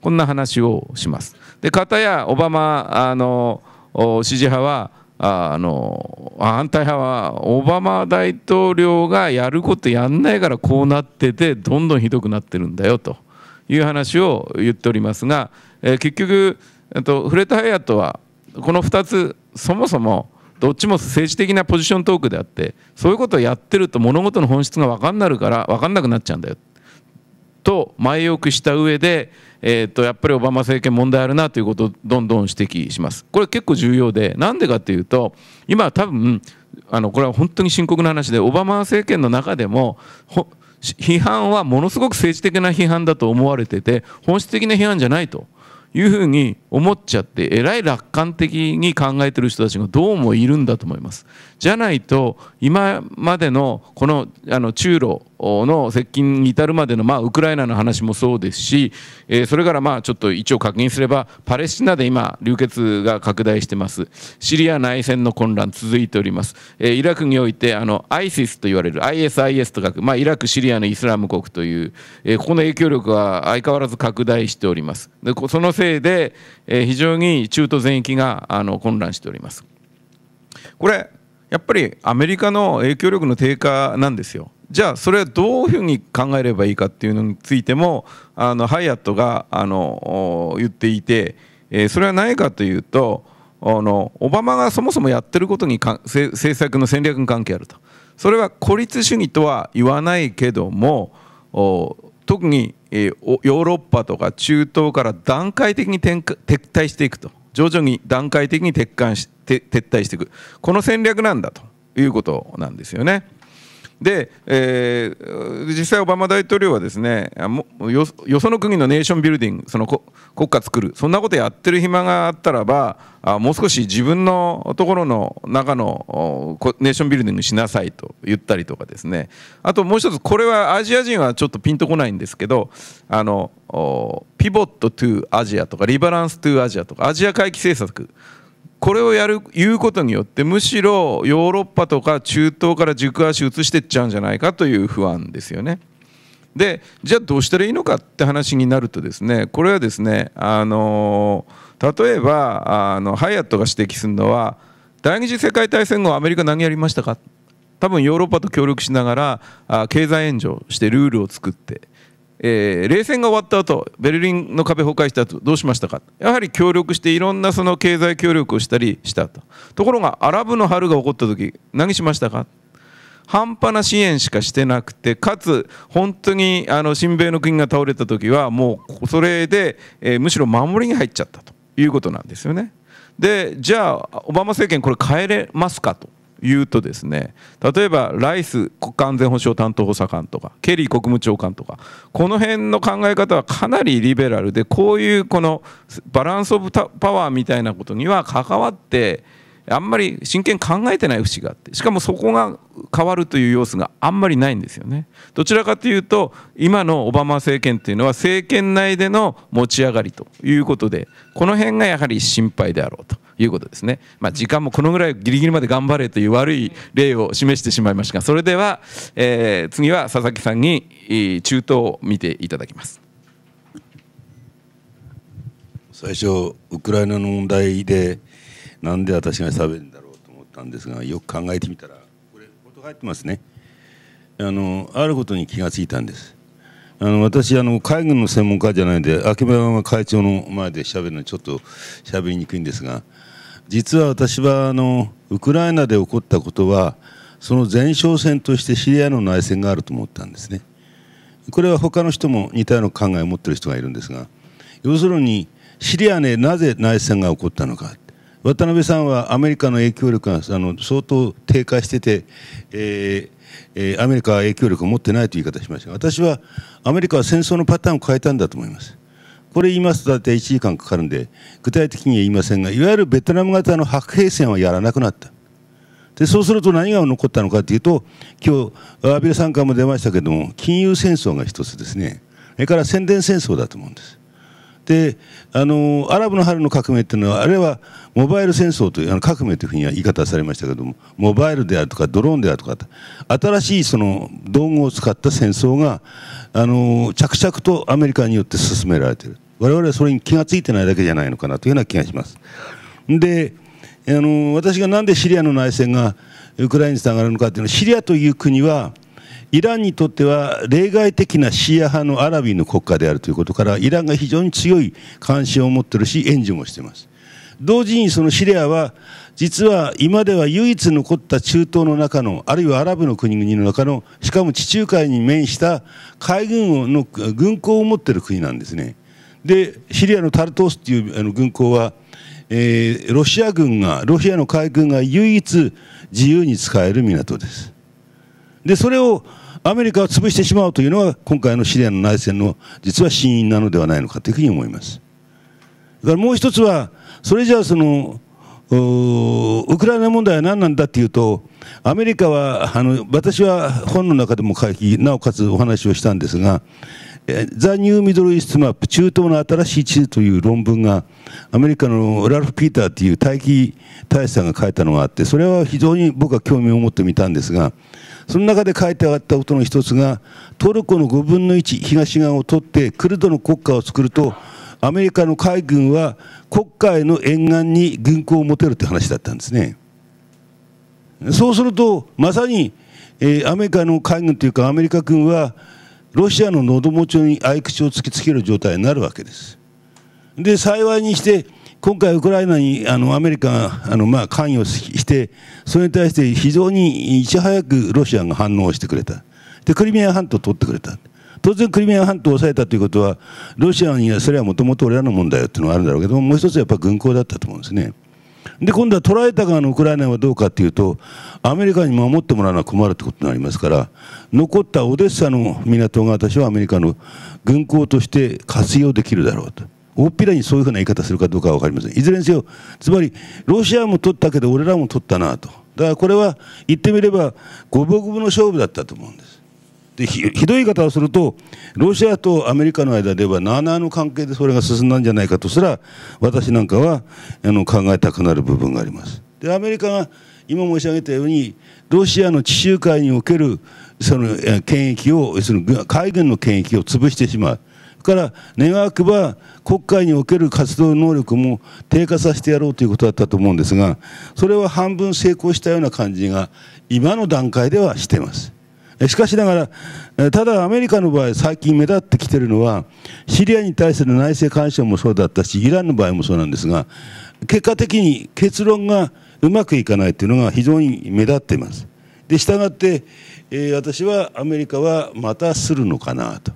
こんな話をします。で片やオバマあの支持派はあの反対派はオバマ大統領がやることやんないからこうなっててどんどんひどくなってるんだよという話を言っておりますが、えー、結局とフレッド・ハイアットはこの2つそもそもどっちも政治的なポジショントークであってそういうことをやってると物事の本質が分かんなるから分かんなくなっちゃうんだよと前置きした上で、えー、とやっぱりオバマ政権問題あるなということをどんどん指摘します。これ結構重要でなんでかっていうと今多分あのこれは本当に深刻な話でオバマ政権の中でも批判はものすごく政治的な批判だと思われてて本質的な批判じゃないと。いうふうに思っちゃってえらい楽観的に考えてる人たちがどうもいるんだと思います。じゃないと今までのこのあの中ロの接近に至るまでの、まあ、ウクライナの話もそうですし、えー、それからまあちょっと一応確認すればパレスチナで今流血が拡大してますシリア内戦の混乱続いております、えー、イラクにおいてあの ISIS と言われる ISIS と書く、まあ、イラクシリアのイスラム国という、えー、ここの影響力は相変わらず拡大しておりますでそのせいで、え非常に中東全域があの混乱しておりますこれやっぱりアメリカの影響力の低下なんですよ。じゃあそれはどういうふうに考えればいいかっていうのについてもあのハイアットがあの言っていて、えー、それは何かというとあのオバマがそもそもやってることにか政策の戦略に関係あるとそれは孤立主義とは言わないけども特に、えー、ヨーロッパとか中東から段階的に撤退していくと徐々に段階的に撤し撤退していくこの戦略なんだということなんですよね。で、えー、実際、オバマ大統領はですねよよその国のネーションビルディングその国家作るそんなことやってる暇があったらばあもう少し自分のところの中のネーションビルディングしなさいと言ったりとかですねあともう一つこれはアジア人はちょっとピンとこないんですけどあのピボット・トゥ・アジアとかリバランス・トゥ・アジアとかアジア回帰政策これをやる言うことによってむしろヨーロッパとか中東から軸足移してっちゃうんじゃないかという不安ですよね。でじゃあどうしたらいいのかって話になるとですねこれはですねあの例えばあのハイアットが指摘するのは第二次世界大戦後アメリカ何やりましたか多分ヨーロッパと協力しながら経済援助してルールを作ってえー、冷戦が終わった後ベルリンの壁崩壊した後どうしましたかやはり協力していろんなその経済協力をしたりしたとところがアラブの春が起こった時何しましたか半端な支援しかしてなくてかつ本当にあの親米の国が倒れた時はもうそれで、えー、むしろ守りに入っちゃったということなんですよね。でじゃあオバマ政権これ変えれますかと言うとですね例えばライス国家安全保障担当補佐官とかケリー国務長官とかこの辺の考え方はかなりリベラルでこういうこのバランス・オブ・パワーみたいなことには関わってあんまり真剣考えてない節があってしかもそこが変わるという様子があんまりないんですよねどちらかというと今のオバマ政権というのは政権内での持ち上がりということでこの辺がやはり心配であろうということですね、まあ、時間もこのぐらいギリギリまで頑張れという悪い例を示してしまいましたがそれでは、えー、次は佐々木さんに中東を見ていただきます最初ウクライナの問題でなんで私が喋るんだろうと思ったんですがよく考えてみたらこれ音入ってますねあのあることに気がついたんですあの私あの海軍の専門家じゃないんで秋葉山会長の前で喋るのちょっと喋りにくいんですが実は私はあのウクライナで起こったことはその前哨戦としてシリアの内戦があると思ったんですねこれは他の人も似たような考えを持ってる人がいるんですが要するにシリアでなぜ内戦が起こったのか渡辺さんはアメリカの影響力があの相当低下してて、えーえー、アメリカは影響力を持ってないという言い方しましたが私はアメリカは戦争のパターンを変えたんだと思います。これ言いますと大体1時間かかるんで具体的には言いませんがいわゆるベトナム型の核兵戦はやらなくなった。でそうすると何が残ったのかというと今日、安倍さんからも出ましたけども金融戦争が一つですねそれから宣伝戦争だと思うんです。であのアラブの春の革命っていうのはあれはモバイル戦争というあの革命というふうには言い方されましたけどもモバイルであるとかドローンであるとか新しいその道具を使った戦争があの着々とアメリカによって進められている我々はそれに気が付いてないだけじゃないのかなというような気がします。であの私がなんでシリアの内戦がウクライナにつながるのかっていうのはシリアという国はイランにとっては例外的なシーア派のアラビの国家であるということから、イランが非常に強い関心を持っているし、援助もしています。同時にそのシリアは、実は今では唯一残った中東の中の、あるいはアラブの国々の中の、しかも地中海に面した海軍の軍港を持っている国なんですね。で、シリアのタルトースという軍港は、えー、ロシア軍が、ロシアの海軍が唯一自由に使える港です。で、それをアメリカを潰してしまうというのは、今回のシリアの内戦の実は真因なのではないのかというふうに思います。だからもう一つは、それじゃあその、ウクライナ問題は何なんだっていうと、アメリカは、あの私は本の中でも書き、なおかつお話をしたんですが、ザ・ニュー・ミドル・イースト・マップ、中東の新しい地図という論文が、アメリカのラルフ・ピーターという大気大使さんが書いたのがあって、それは非常に僕は興味を持ってみたんですが、その中で書いてあったことの一つが、トルコの5分の1、東側を取って、クルドの国家を作ると、アメリカの海軍は国海の沿岸に軍港を持てるという話だったんですね。そうすると、まさに、えー、アメリカの海軍というか、アメリカ軍は、ロシアの喉元に合口を突きつける状態になるわけです。で幸いにして今回、ウクライナにあのアメリカがあの、まあ、関与して、それに対して非常にいち早くロシアが反応してくれた、でクリミア半島を取ってくれた、当然クリミア半島を抑えたということは、ロシアにはそれはもともと俺らの問題よっていうのがあるんだろうけども、もう一つはやっぱり軍港だったと思うんですね。で今度は捉えた側のウクライナはどうかというとアメリカに守ってもらうのは困るってことになりますから残ったオデッサの港が私はアメリカの軍港として活用できるだろうと大っぴらにそういうふうな言い方するかどうかは分かりませんいずれにせよつまりロシアも取ったけど俺らも取ったなとだからこれは言ってみれば五分五分の勝負だったと思うんですでひどい言い方をするとロシアとアメリカの間ではなーなーの関係でそれが進んだんじゃないかとすら私なんかはあの考えたくなる部分がありますでアメリカが今申し上げたようにロシアの地中海におけるその権益をその海軍の権益を潰してしまう。から願わくば国会における活動能力も低下させてやろうということだったと思うんですがそれは半分成功したような感じが今の段階ではしていますしかしながらただアメリカの場合最近目立ってきているのはシリアに対する内政干渉もそうだったしイランの場合もそうなんですが結果的に結論がうまくいかないっていうのが非常に目立っています。で、従って、えー、私はアメリカはまたするのかなと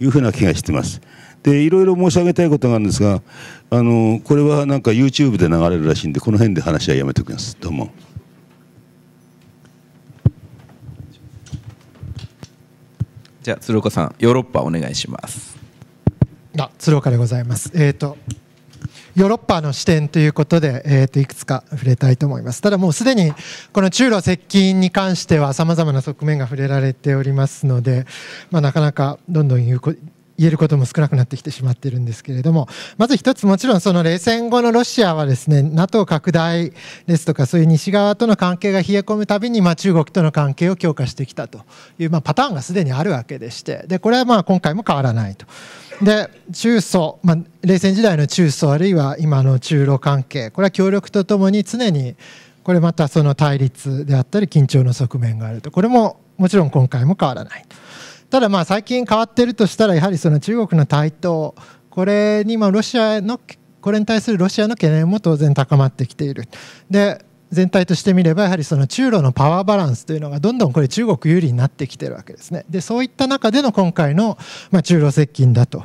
いうふうな気がしてます。で、いろいろ申し上げたいことがあるんですが、あの、これはなんか YouTube で流れるらしいんで、この辺で話はやめておきます。どうも。じゃあ鶴岡さん、ヨーロッパお願いします。あ、鶴岡でございます。えっ、ー、と。ヨーロッパの視点ということで、えー、といくつか触れたいと思いますただもうすでにこの中ロ接近に関してはさまざまな側面が触れられておりますので、まあ、なかなかどんどん言うこ言えることも少なくなってきてしまっているんですけれども、まず一つもちろんその冷戦後のロシアはですね、NATO 拡大ですとか、そういう西側との関係が冷え込むたびに、まあ、中国との関係を強化してきたという、まあ、パターンがすでにあるわけでして、で、これはまあ今回も変わらないと。で中ソ、まあ、冷戦時代の中ソあるいは今の中ロ関係これは協力とともに常にこれまたその対立であったり緊張の側面があるとこれももちろん今回も変わらないとただまあ最近変わってるとしたらやはりその中国の台頭これにロシアのこれに対するロシアの懸念も当然高まってきているで全体としてみればやはりその中ロのパワーバランスというのがどんどんこれ中国有利になってきているわけですね。でそういった中での今回の、まあ、中ロ接近だと。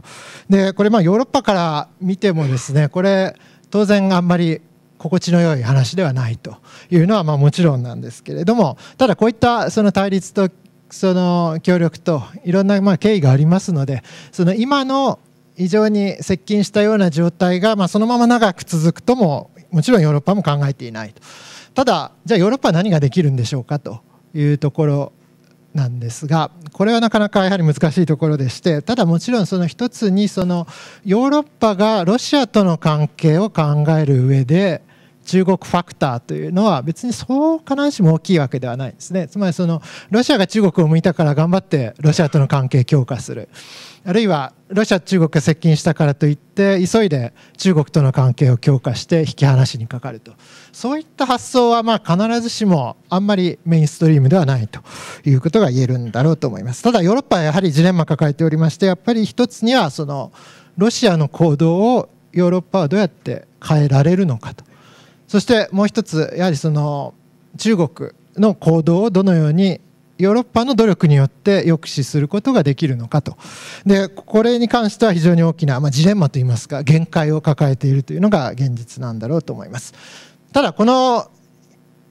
でこれまあヨーロッパから見てもですねこれ当然あんまり心地の良い話ではないというのはまあもちろんなんですけれどもただこういったその対立とその協力といろんなまあ経緯がありますのでその今の非常に接近したような状態がまあそのまま長く続くとももちろんヨーロッパも考えていないと。ただじゃあヨーロッパは何ができるんでしょうかというところなんですがこれはなかなかやはり難しいところでしてただもちろんその一つにそのヨーロッパがロシアとの関係を考える上で中国ファクターというのは別にそう必ずしも大きいわけではないですねつまりそのロシアが中国を向いたから頑張ってロシアとの関係強化するあるいはロシア中国が接近したからといって急いで中国との関係を強化して引き離しにかかるとそういった発想はま必ずしもあんまりメインストリームではないということが言えるんだろうと思いますただヨーロッパはやはりジレンマ抱えておりましてやっぱり一つにはそのロシアの行動をヨーロッパはどうやって変えられるのかとそしてもう一つやはりその中国の行動をどのようにヨーロッパの努力によって抑止することができるのかとでこれに関しては非常に大きな、まあ、ジレンマといいますか限界を抱えているというのが現実なんだろうと思いますただこの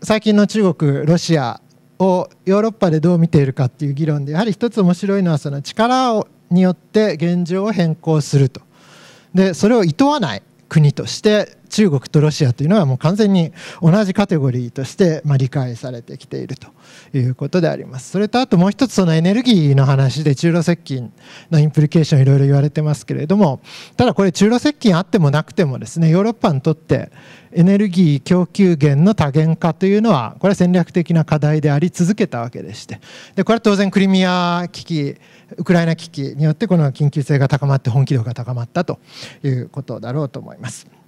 最近の中国ロシアをヨーロッパでどう見ているかっていう議論でやはり一つ面白いのはその力をによって現状を変更するとでそれを厭わない国として中国とロシアというのはもう完全に同じカテゴリーとして、まあ、理解されてきているということであります。それとあともう一つそのエネルギーの話で中ロ接近のインプリケーションいろいろ言われてますけれどもただこれ中ロ接近あってもなくてもですねヨーロッパにとってエネルギー供給源の多元化というのはこれは戦略的な課題であり続けたわけでしてでこれは当然クリミア危機ウクライナ危機によってこの緊急性が高まって本気度が高まったということだろうと思います。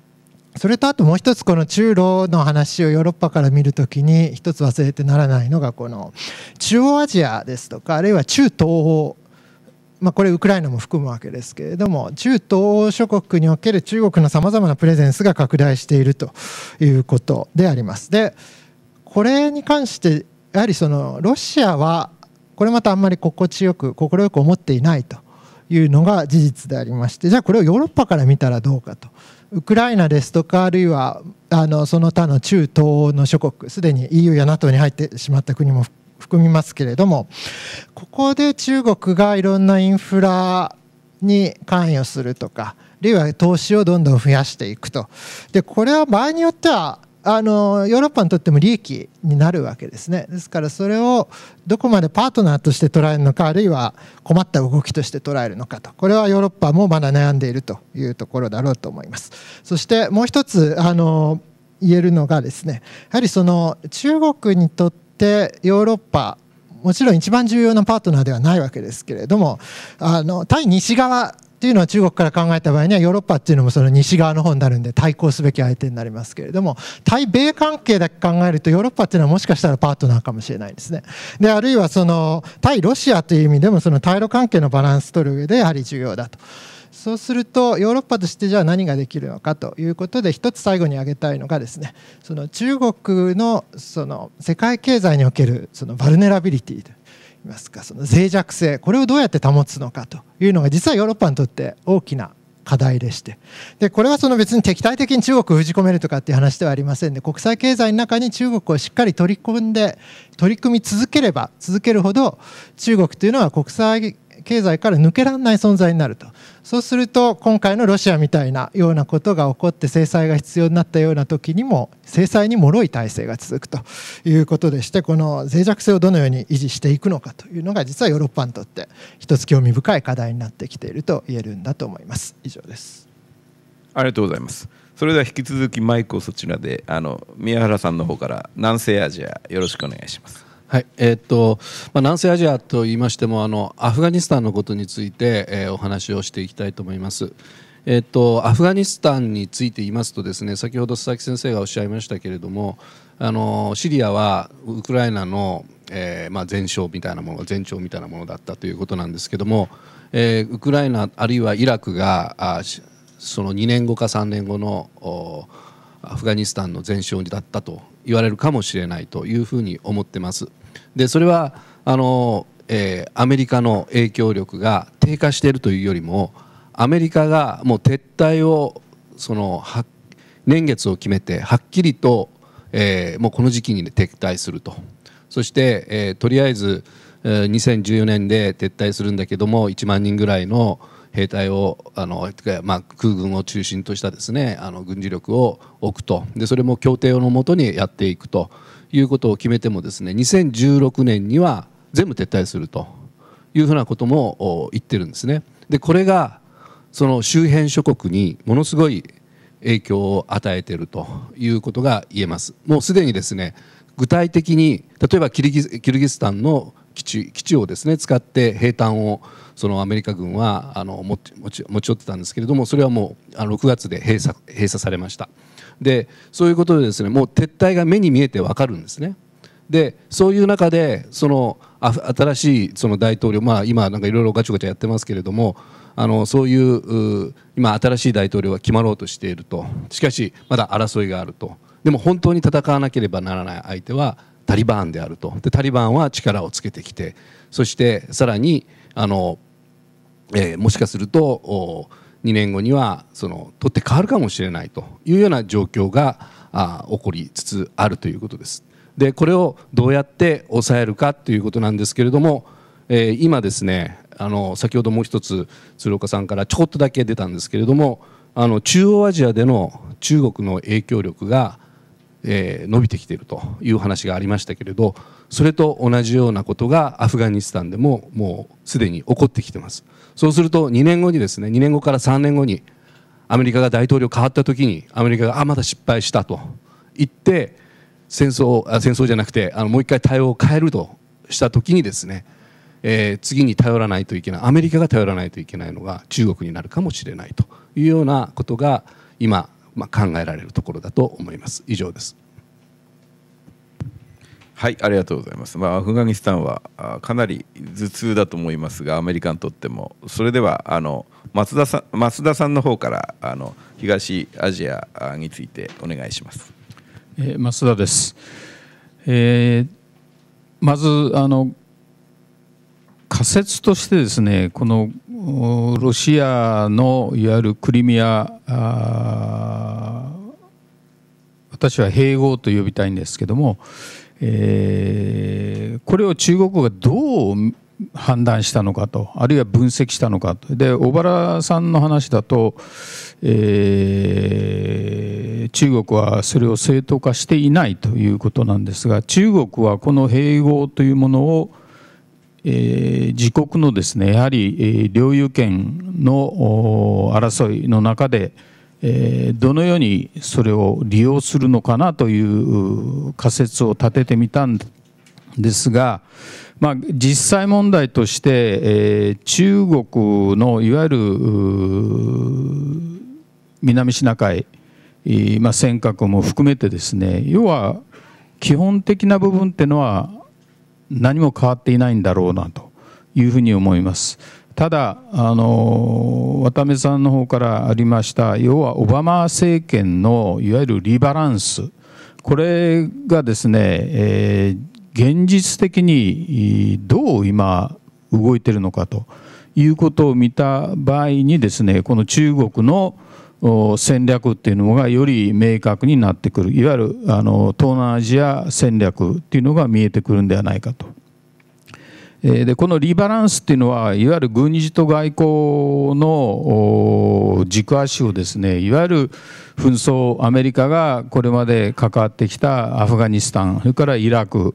それとあともう一つこの中ロの話をヨーロッパから見るときに一つ忘れてならないのがこの中央アジアですとかあるいは中東欧まあ、これウクライナも含むわけですけれども中東欧諸国における中国のさまざまなプレゼンスが拡大しているということであります。でこれに関してやはりそのロシアはこれまたあんまり心地よく快く思っていないというのが事実でありましてじゃあこれをヨーロッパから見たらどうかとウクライナですとかあるいはあのその他の中東欧の諸国すでに EU や NATO に入ってしまった国も含みますけれどもここで中国がいろんなインフラに関与するとかあるいは投資をどんどん増やしていくとでこれは場合によってはあのヨーロッパにとっても利益になるわけですねですからそれをどこまでパートナーとして捉えるのかあるいは困った動きとして捉えるのかとこれはヨーロッパもまだ悩んでいるというところだろうと思いますそしてもう一つあの言えるのがですねやはりその中国にとってヨーロッパもちろん一番重要なパートナーではないわけですけれどもあの対西側っていうのは中国から考えた場合にはヨーロッパっていうのもその西側の方になるんで対抗すべき相手になりますけれども対米関係だけ考えるとヨーロッパっていうのはもしかしたらパートナーかもしれないですね。であるいはその対ロシアという意味でもその対ロ関係のバランス取る上でやはり重要だと。そうするとヨーロッパとしてじゃあ何ができるのかということで一つ最後に挙げたいのがですねその中国のその世界経済におけるそのバルネラビリティいますかその脆弱性これをどうやって保つのかというのが実はヨーロッパにとって大きな課題でしてでこれはその別に敵対的に中国を封じ込めるとかっていう話ではありませんで国際経済の中に中国をしっかり取り込んで取り組み続ければ続けるほど中国というのは国際経済から抜けられない存在になるとそうすると今回のロシアみたいなようなことが起こって制裁が必要になったような時にも制裁にもろい体制が続くということでしてこの脆弱性をどのように維持していくのかというのが実はヨーロッパにとって一つ興味深い課題になってきていると言えるんだと思います。以上ですありがとうございます。それでは引き続きマイクをそちらであの宮原さんの方から南西アジアよろしくお願いします。はいえー、っとまあ、南西アジアと言いましてもあのアフガニスタンのことについて、えー、お話をしていきたいと思います。えー、っと、アフガニスタンについて言いますとですね先ほど佐々木先生がおっしゃいましたけれどもあのシリアはウクライナの、えーまあ、前哨みたいなもの前兆みたいなものだったということなんですけども、えー、ウクライナあるいはイラクがあその2年後か3年後のアフガニスタンの前哨だったと言われるかもしれないというふうに思ってます。でそれはあの、えー、アメリカの影響力が低下しているというよりもアメリカがもう撤退をその年月を決めてはっきりと、えー、もうこの時期に撤退するとそして、えー、とりあえず2014年で撤退するんだけども1万人ぐらいの兵隊をあの、まあ、空軍を中心としたですねあの軍事力を置くとでそれも協定のもとにやっていくということを決めてもですね2016年には全部撤退するというふうなことも言ってるんですね。でこれがその周辺諸国にものすごい影響を与えているということが言えます。もうすでにですね具体的に例えばキルギスタンの基地基地をですね使って兵站をそのアメリカ軍はあの持ち持ち持ち寄ってたんですけれどもそれはもう6月で閉鎖閉鎖されました。でそういうことでですねもう撤退が目に見えて分かるんですね。でそういう中でその新しいその大統領、まあ、今、なんかいろいろガチャガチャやってますけれどもあのそういう今、新しい大統領は決まろうとしているとしかし、まだ争いがあるとでも本当に戦わなければならない相手はタリバンであるとでタリバンは力をつけてきてそしてさらにあの、えー、もしかすると2年後にはその取って変わるかもしれないというような状況があ起こりつつあるということです。でこれをどうやって抑えるかということなんですけれども、えー、今ですねあの先ほどもう一つ鶴岡さんからちょっとだけ出たんですけれどもあの中央アジアでの中国の影響力が、えー、伸びてきているという話がありましたけれどそれと同じようなことがアフガニスタンでももうすでに起こってきてます。そうすると2年後にですね2年後から3年後にアメリカが大統領変わった時にアメリカがあまだ失敗したと言って戦争あ戦争じゃなくてあのもう一回対応を変えるとした時にですね、えー、次に頼らないといけないアメリカが頼らないといけないのが中国になるかもしれないというようなことが今、まあ、考えられるところだと思います。以上ですはいありがとうございます、まあ、アフガニスタンはかなり頭痛だと思いますがアメリカにとってもそれではあの松田さん松田さんの方からあの東アジアについてお願いします。えー、増田です、えー、まずあの仮説としてですねこのロシアのいわゆるクリミア私は併合と呼びたいんですけどもえー、これを中国がどう判断したのかと、あるいは分析したのかと、で小原さんの話だと、えー、中国はそれを正当化していないということなんですが、中国はこの併合というものを、えー、自国のですねやはり、え領有権の争いの中で、えー、どのようにそれを利用するのかなという仮説を立ててみたんですが、まあ、実際問題として、えー、中国のいわゆる南シナ海、まあ、尖閣も含めてですね要は基本的な部分っていうのは何も変わっていないんだろうなというふうに思います。ただあの渡辺さんの方からありました要はオバマ政権のいわゆるリバランスこれがですね、えー、現実的にどう今動いてるのかということを見た場合にですねこの中国の戦略っていうのがより明確になってくるいわゆるあの東南アジア戦略っていうのが見えてくるんではないかと。でこのリバランスっていうのはいわゆる軍事と外交の軸足をですねいわゆる紛争アメリカがこれまで関わってきたアフガニスタンそれからイラク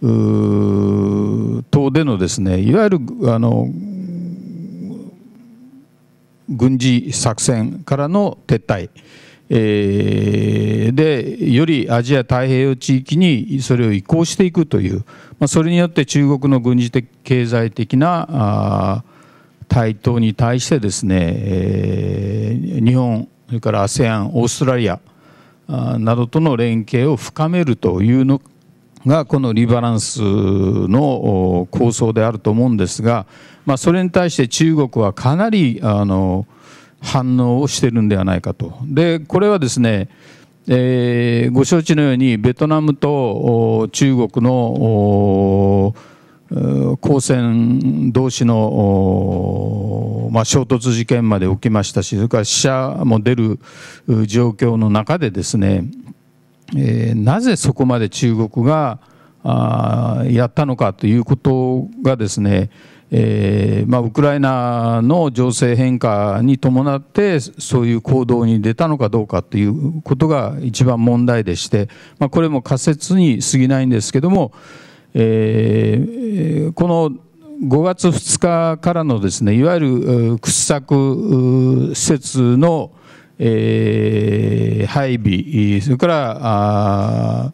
等でのですねいわゆるあの軍事作戦からの撤退えでよりアジア太平洋地域にそれを移行していくという、まあ、それによって中国の軍事的経済的な台頭に対してですね、日本それから ASEAN オーストラリアなどとの連携を深めるというのがこのリバランスの構想であると思うんですが、まあ、それに対して中国はかなりあの反応をしているんではないかと。で、これはですね、えー、ご承知のようにベトナムと中国の交戦同士の、まあ、衝突事件まで起きましたしそれから死者も出る状況の中でですね、えー、なぜそこまで中国がやったのかということがですねえー、まあ、ウクライナの情勢変化に伴ってそういう行動に出たのかどうかということが一番問題でして、まあ、これも仮説に過ぎないんですけども、えー、この5月2日からのですねいわゆる掘削施設の、えー、配備それから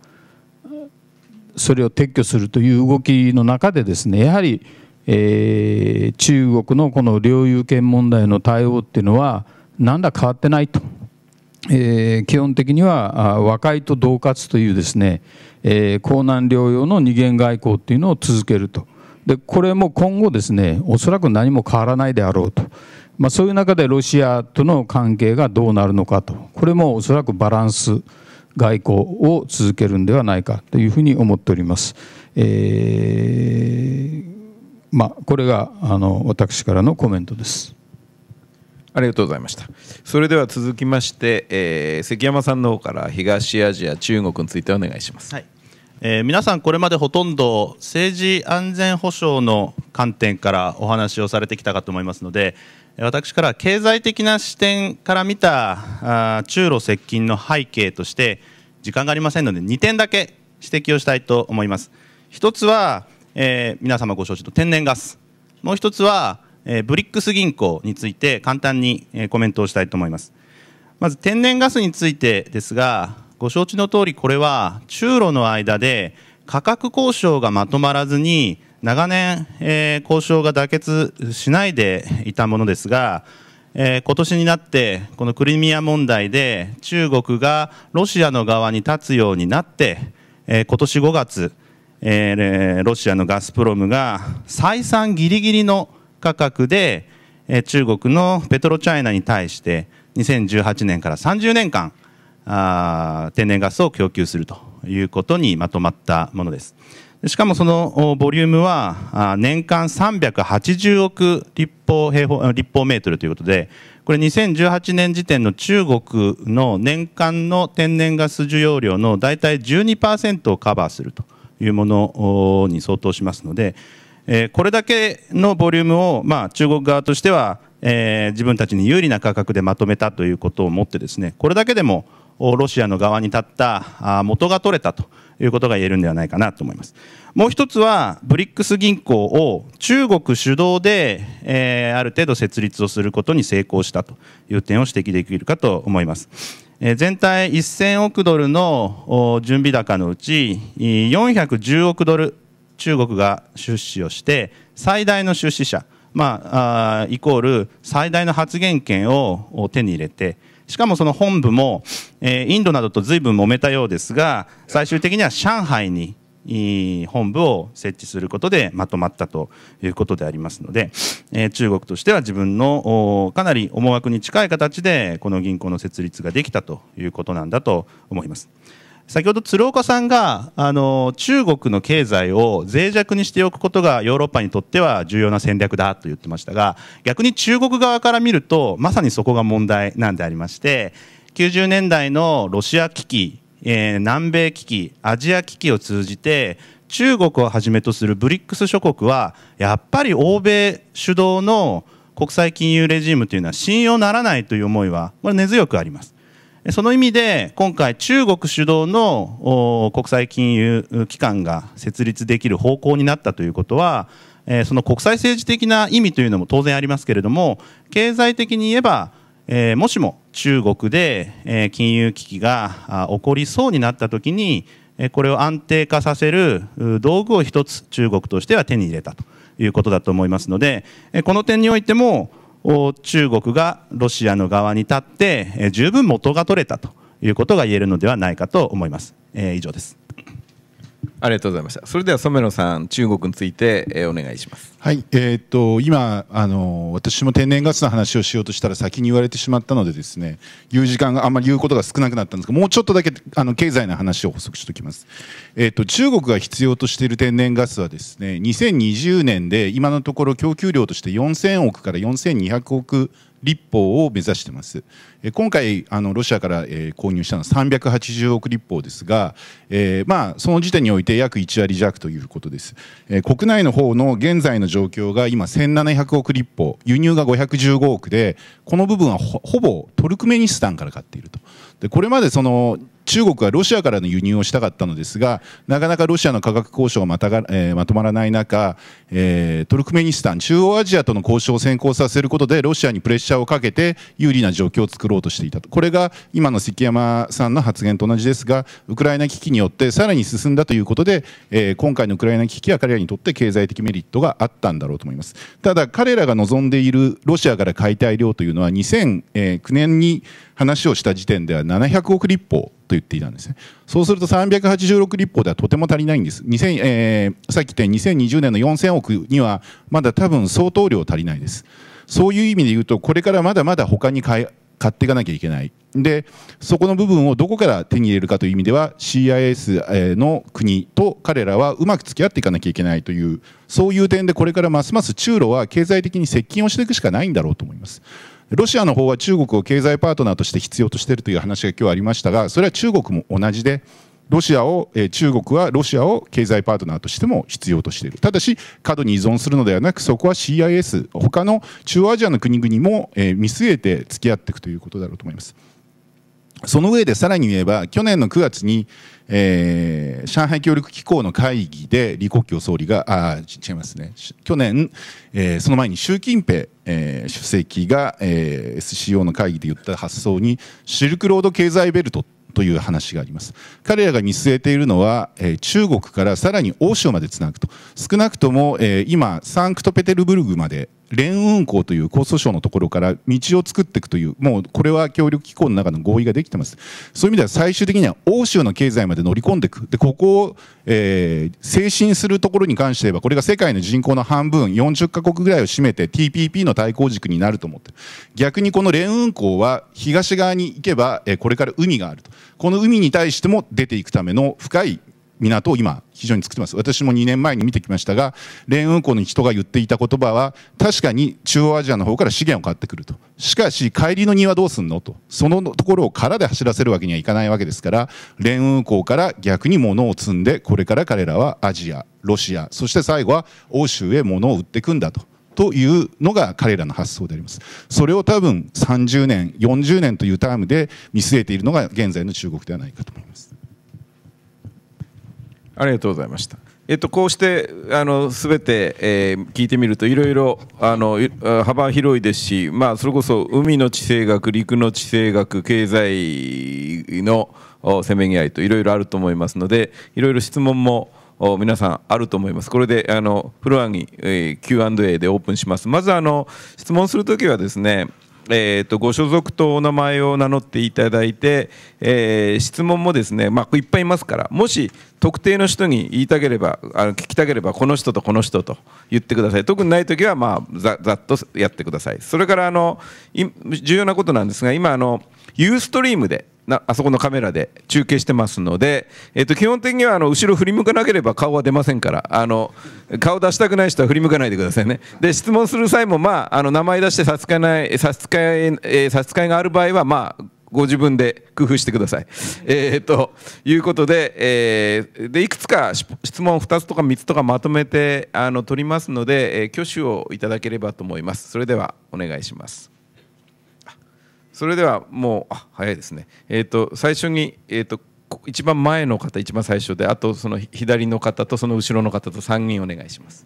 それを撤去するという動きの中でですねやはりえー、中国のこの領有権問題の対応っていうのは何らだ変わってないと、えー、基本的には和解と同活というですね、えー、江南領用の二元外交っていうのを続けるとでこれも今後ですねおそらく何も変わらないであろうと。まあ、そういう中でロシアとの関係がどうなるのかとこれもおそらくバランス外交を続けるんではないかというふうに思っております。えーまあ、これがあの私からのコメントです。ありがとうございました。それでは続きまして、えー、関山さんの方から東アジア、中国についてお願いします。はいえー、皆さん、これまでほとんど政治安全保障の観点からお話をされてきたかと思いますので、私から経済的な視点から見たあ中ロ接近の背景として、時間がありませんので、2点だけ指摘をしたいと思います。1つはえー、皆様ご承知の天然ガスもう一つは、えー、ブリックス銀行について簡単に、えー、コメントをしたいと思いますまず天然ガスについてですがご承知の通りこれは中ロの間で価格交渉がまとまらずに長年、えー、交渉が妥結しないでいたものですが、えー、今年になってこのクリミア問題で中国がロシアの側に立つようになって、えー、今年5月えー、ロシアのガスプロムが採算ギリギリの価格で、えー、中国のペトロチャイナに対して2018年から30年間あ天然ガスを供給するということにまとまったものです。しかもそのボリュームは年間380億立方平方立方メートルということでこれ2018年時点の中国の年間の天然ガス需要量の大体12%をカバーすると。いうものに相当しますので、えこれだけのボリュームを、まあ、中国側としては、え自分たちに有利な価格でまとめたということをもってですねこれだけでもロシアの側に立った元が取れたということが言えるんではないかなと思います。もう一つは、ブリックス銀行を中国主導で、えある程度設立をすることに成功したという点を指摘できるかと思います。全体1000億ドルの準備高のうち410億ドル中国が出資をして最大の出資者、まあ、イコール最大の発言権を手に入れてしかもその本部もインドなどと随分揉めたようですが最終的には上海に本部を設置することでまとまったということでありますので、え中国としては自分のかなり思惑に近い形でこの銀行の設立ができたということなんだと思います。先ほど鶴岡さんがあの中国の経済を脆弱にしておくことがヨーロッパにとっては重要な戦略だと言ってましたが逆に中国側から見るとまさにそこが問題なんでありまして90年代のロシア危機え南米危機アジア危機を通じて中国をはじめとする brics 諸国はやっぱり欧米主導の国際金融レジームというのは信用ならないという思いは根強くあります。その意味で今回中国主導の国際金融機関が設立できる方向になったということはその国際政治的な意味というのも当然ありますけれども経済的に言えばえー、もしも中国で、えー、金融危機が起こりそうになった時に、えー、これを安定化させる道具を一つ中国としては手に入れたということだと思いますので、えー、この点においても中国がロシアの側に立って、えー、十分元が取れたということが言えるのではないかと思います。えー、以上です。ありがとうございました。それでは染野さん、中国について、えー、お願いします。はい、えー、っと今あの私も天然ガスの話をしようとしたら先に言われてしまったのでですね、言う時間があんまり言うことが少なくなったんですが、もうちょっとだけあの経済の話を補足しておきます。えー、っと中国が必要としている天然ガスはですね、2020年で今のところ供給量として4000億から4200億立法を目指してます。え今回あのロシアから、え購入したのは380億立法ですが、えー、まあその時点において約1割弱ということです。え国内の方の現在の状況が今1700億立法、輸入が515億で、この部分はほぼトルクメニスタンから買っていると。でこれまでその中国はロシアからの輸入をしたかったのですがなかなかロシアの価格交渉がまたが、えー、まとまらない中、えー、トルクメニスタン中央アジアとの交渉を先行させることでロシアにプレッシャーをかけて有利な状況を作ろうとしていたとこれが今の関山さんの発言と同じですがウクライナ危機によってさらに進んだということで、えー、今回のウクライナ危機は彼らにとって経済的メリットがあったんだろうと思いますただ彼らが望んでいるロシアから解体量というのは2009年に話をした時点では700億立方言っていたんですね。そうすると386立法ではとても足りないんです。2000えー、さっき言ったように2020年の4000億にはまだ多分相当量足りないです。そういう意味で言うと、これからまだまだ他に買買っていかなきゃいけない。で、そこの部分をどこから手に入れるかという意味では CIS の国と彼らはうまく付き合っていかなきゃいけないという、そういう点でこれからますます中ロは経済的に接近をしていくしかないんだろうと思います。ロシアの方は中国を経済パートナーとして必要としているという話が今日ありましたがそれは中国も同じでロシアを、え中国はロシアを経済パートナーとしても必要としている。ただし、過度に依存するのではなく、そこは CIS、他の中央アジアの国々も、え見据えて付き合っていくということだろうと思います。その上でさらに言えば、去年の9月に、えー、上海協力機構の会議で李克強総理が、あ、違いますね。去年、えー、その前に習近平、えー、主席が、えー、SCO の会議で言った発想に、シルクロード経済ベルトという話があります。彼らが見据えているのは、えー、中国からさらに欧州までつなぐと。少なくとも、えー、今、サンクトペテルブルグまで、連運行という江蘇省のところから道を作っていくというもうこれは協力機構の中の合意ができてますそういう意味では最終的には欧州の経済まで乗り込んでいくでここを、えー、精神するところに関してはこれが世界の人口の半分40カ国ぐらいを占めて TPP の対抗軸になると思って逆にこの連運行は東側に行けば、えー、これから海があるとこの海に対しても出ていくための深い港を今非常に作ってます私も2年前に見てきましたがレーン運の人が言っていた言葉は確かに中央アジアの方から資源を買ってくるとしかし帰りの荷はどうすんのとそのところを空で走らせるわけにはいかないわけですからレーン運から逆に物を積んでこれから彼らはアジアロシアそして最後は欧州へ物を売っていくんだと。というのが彼らの発想であります。それを多分30年、40年というタームで見据えているのが現在の中国ではないかと思います。ありがとうございました。えっと、こうしてあの全て、えー、聞いてみるといろいろあの幅広いですし、まあ、それこそ海の地政学陸の地政学経済のせめぎ合いといろいろあると思いますのでいろいろ質問も皆さんあると思います。これであのフロアに、えー、Q&A でオープンします。まずあの質問するときはですねえーと、ご所属とお名前を名乗っていただいて、えー、質問もですね、まあ、いっぱいいますからもし特定の人に言いたければあの聞きたければこの人とこの人と言ってください特にない時は、まあ、ざざっとやってくださいそれからあの重要なことなんですが今あのユーストリームでなあそこのカメラで中継してますので、えと、基本的にはあの後ろ振り向かなければ顔は出ませんからあの顔出したくない人は振り向かないでくださいねで質問する際も、まあ、あの名前出して差し支えない差し支え差し支えがある場合は、まあ、ご自分で工夫してください。えー、ということで,、えー、でいくつか質問2つとか3つとかまとめてあの取りますので、えー、挙手をいただければと思います。それではお願いします。それではもうあ早いですね、えーと、最初に、えーと、一番前の方一番最初であとその左の方とその後ろの方と3人お願いします。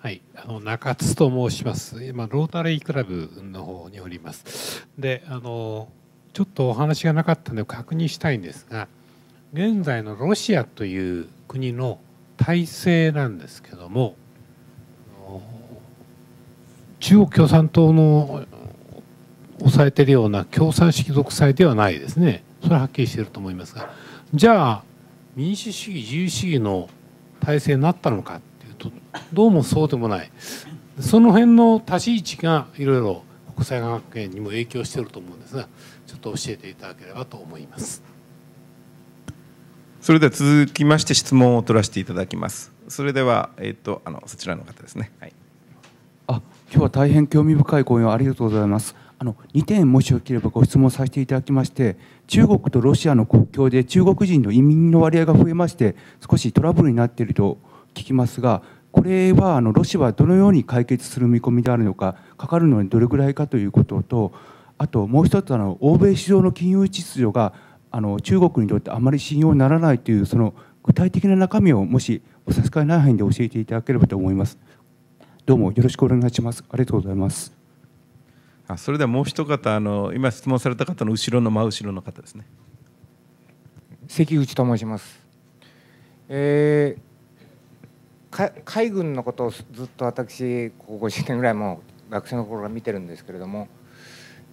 はい、あの中津と申します。今ロータリークラブの方におります。で、あのちょっとお話がなかったので確認したいんですが、現在のロシアという国の体制なんですけども、中国共産党の抑えてるような共産主義独裁ではないですねそれははっきりしていると思いますがじゃあ民主主義自由主義の体制になったのかっていうとどうもそうでもないその辺の立ち位置がいろいろ国際学園にも影響していると思うんですがちょっと教えていただければと思いますそれでは続きまして質問を取らせていただきますそれでは、えー、っと、あのそちらの方ですね、はい今日は大変興味深い講演をありがとうございます。あの2点もしよければご質問させていただきまして中国とロシアの国境で中国人の移民の割合が増えまして少しトラブルになっていると聞きますがこれはあのロシアはどのように解決する見込みであるのかかかるのにどれぐらいかということとあともう一つあの欧米市場の金融秩序があの中国にとってあまり信用ならないというその具体的な中身をもしお差し支えない範囲で教えていただければと思います。どうもよろしくお願いします。ありがとうございます。あ、それではもう一方、あの今質問された方の後ろの真後ろの方ですね。関口と申します。えー、海軍のことをずっと私ここ50年ぐらいも学生の頃から見てるんですけれども、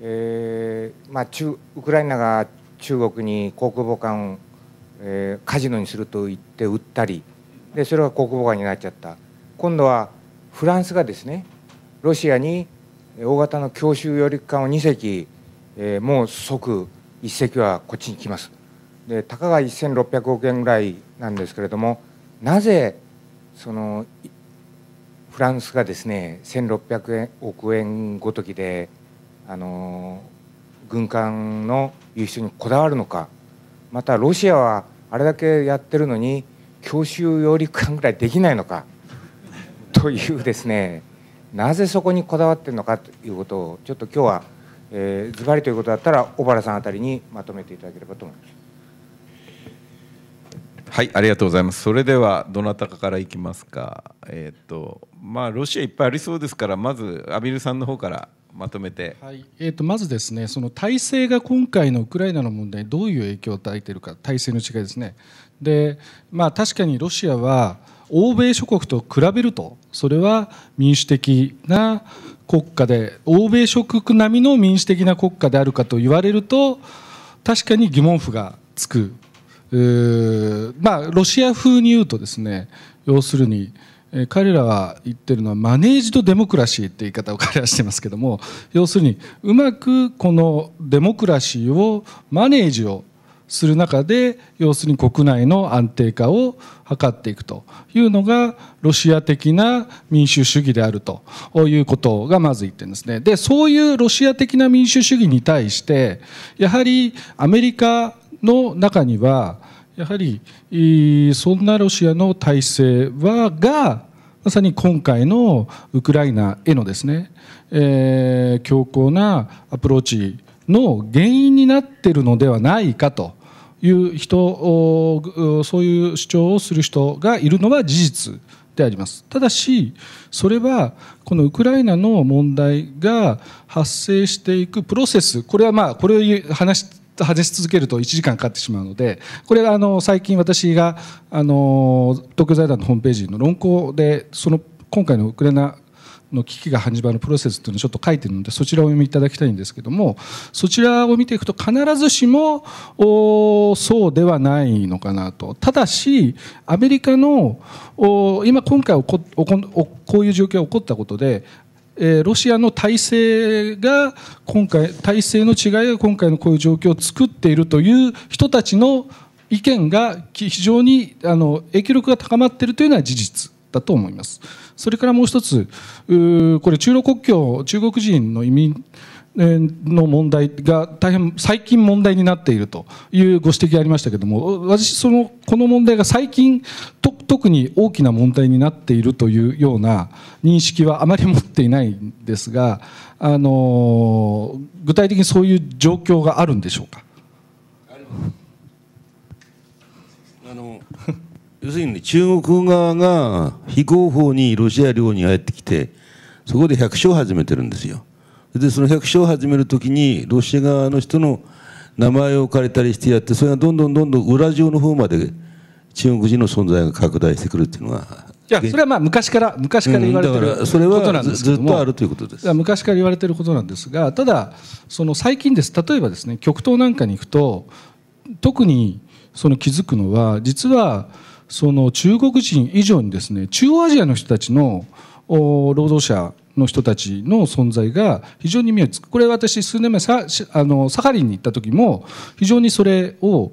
えーまあ中、中ウクライナが中国に航空母艦を、えー、カジノにすると言って売ったりでそれが航空母艦になっちゃった今度はフランスがですねロシアに大型の強襲揚陸艦を2隻、えー、もう即1隻はこっちに来ますでたかが1600億円ぐらいなんですけれどもなぜそのフランスがですね1600円億円ごときであの軍艦の輸出にこだわるのかまたロシアはあれだけやってるのに強襲揚陸艦ぐらいできないのか。というですねなぜそこにこだわってるのかということをちょっと今日は、えー、ズバリということだったら小原さんあたりにまとめていただければと思います。はい、ありがとうございます。それではどなたかからいきますか。えっ、ー、とまあロシアいっぱいありそうですから、まずアビルさんの方からまとめて。はい、えっ、ー、とまずですね、その体制が今回のウクライナの問題にどういう影響を与えているか、体制の違いですね。で、まあ確かにロシアは欧米諸国と比べるとそれは民主的な国家で欧米諸国並みの民主的な国家であるかと言われると確かに疑問符がつくまあロシア風に言うとですね要するに彼らは言ってるのはマネージドデモクラシーって言い方を 彼らはしてますけども要するにうまくこのデモクラシーをマネージをする中で要するに国内の安定化を図っていくというのがロシア的な民主主義であるということがまず1点ですねでそういうロシア的な民主主義に対してやはりアメリカの中にはやはりそんなロシアの体制はがまさに今回のウクライナへのですね、えー、強硬なアプローチの原因になっているのではないかという人そういう主張をする人がいるのは事実でありますただしそれはこのウクライナの問題が発生していくプロセスこれはまあこれを話外し続けると1時間かかってしまうのでこれはあの最近私があの東京財団のホームページの論考でその今回のウクライナの危機が始まるプロセスというのをちょっと書いてるのでそちらをお読みいただきたいんですけどもそちらを見ていくと必ずしもそうではないのかなとただしアメリカの今今回ここういう状況が起こったことでロシアの体制が今回体制の違いが今回のこういう状況を作っているという人たちの意見が非常にあの影響力が高まっているというのは事実だと思います。それからもう一つ、これ中ロ国境、中国人の移民の問題が大変最近問題になっているというご指摘がありましたけれども、私、その、この問題が最近と、特に大きな問題になっているというような認識はあまり持っていないんですが、あの、具体的にそういう状況があるんでしょうか。あの要するに中国側が非合法にロシア領に入ってきて、そこで百姓を始めてるんですよ。で、その百姓を始めるときに、ロシア側の人の名前を借りたりしてやって、それがどんどんどんどん裏上の方まで中国人の存在が拡大してくるっていうのは。いやそれはまあ昔から昔から言われてる、うん、それはっとということども昔から言われてることなんですがただその最近です例えばですね極東なんかに行くと特にその気づくのは実はその中国人以上にですね中央アジアの人たちの労働者の人たちの存在が非常に見えるこれ私数年前サあのサハリンに行った時も非常にそれを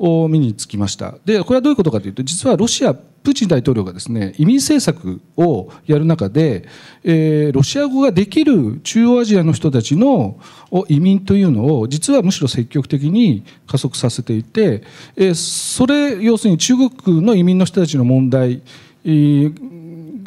を見につきましたでこれはどういうことかというと実はロシアプーチン大統領がですね移民政策をやる中で、えー、ロシア語ができる中央アジアの人たちの移民というのを実はむしろ積極的に加速させていて、えー、それ要するに中国の移民の人たちの問題、えー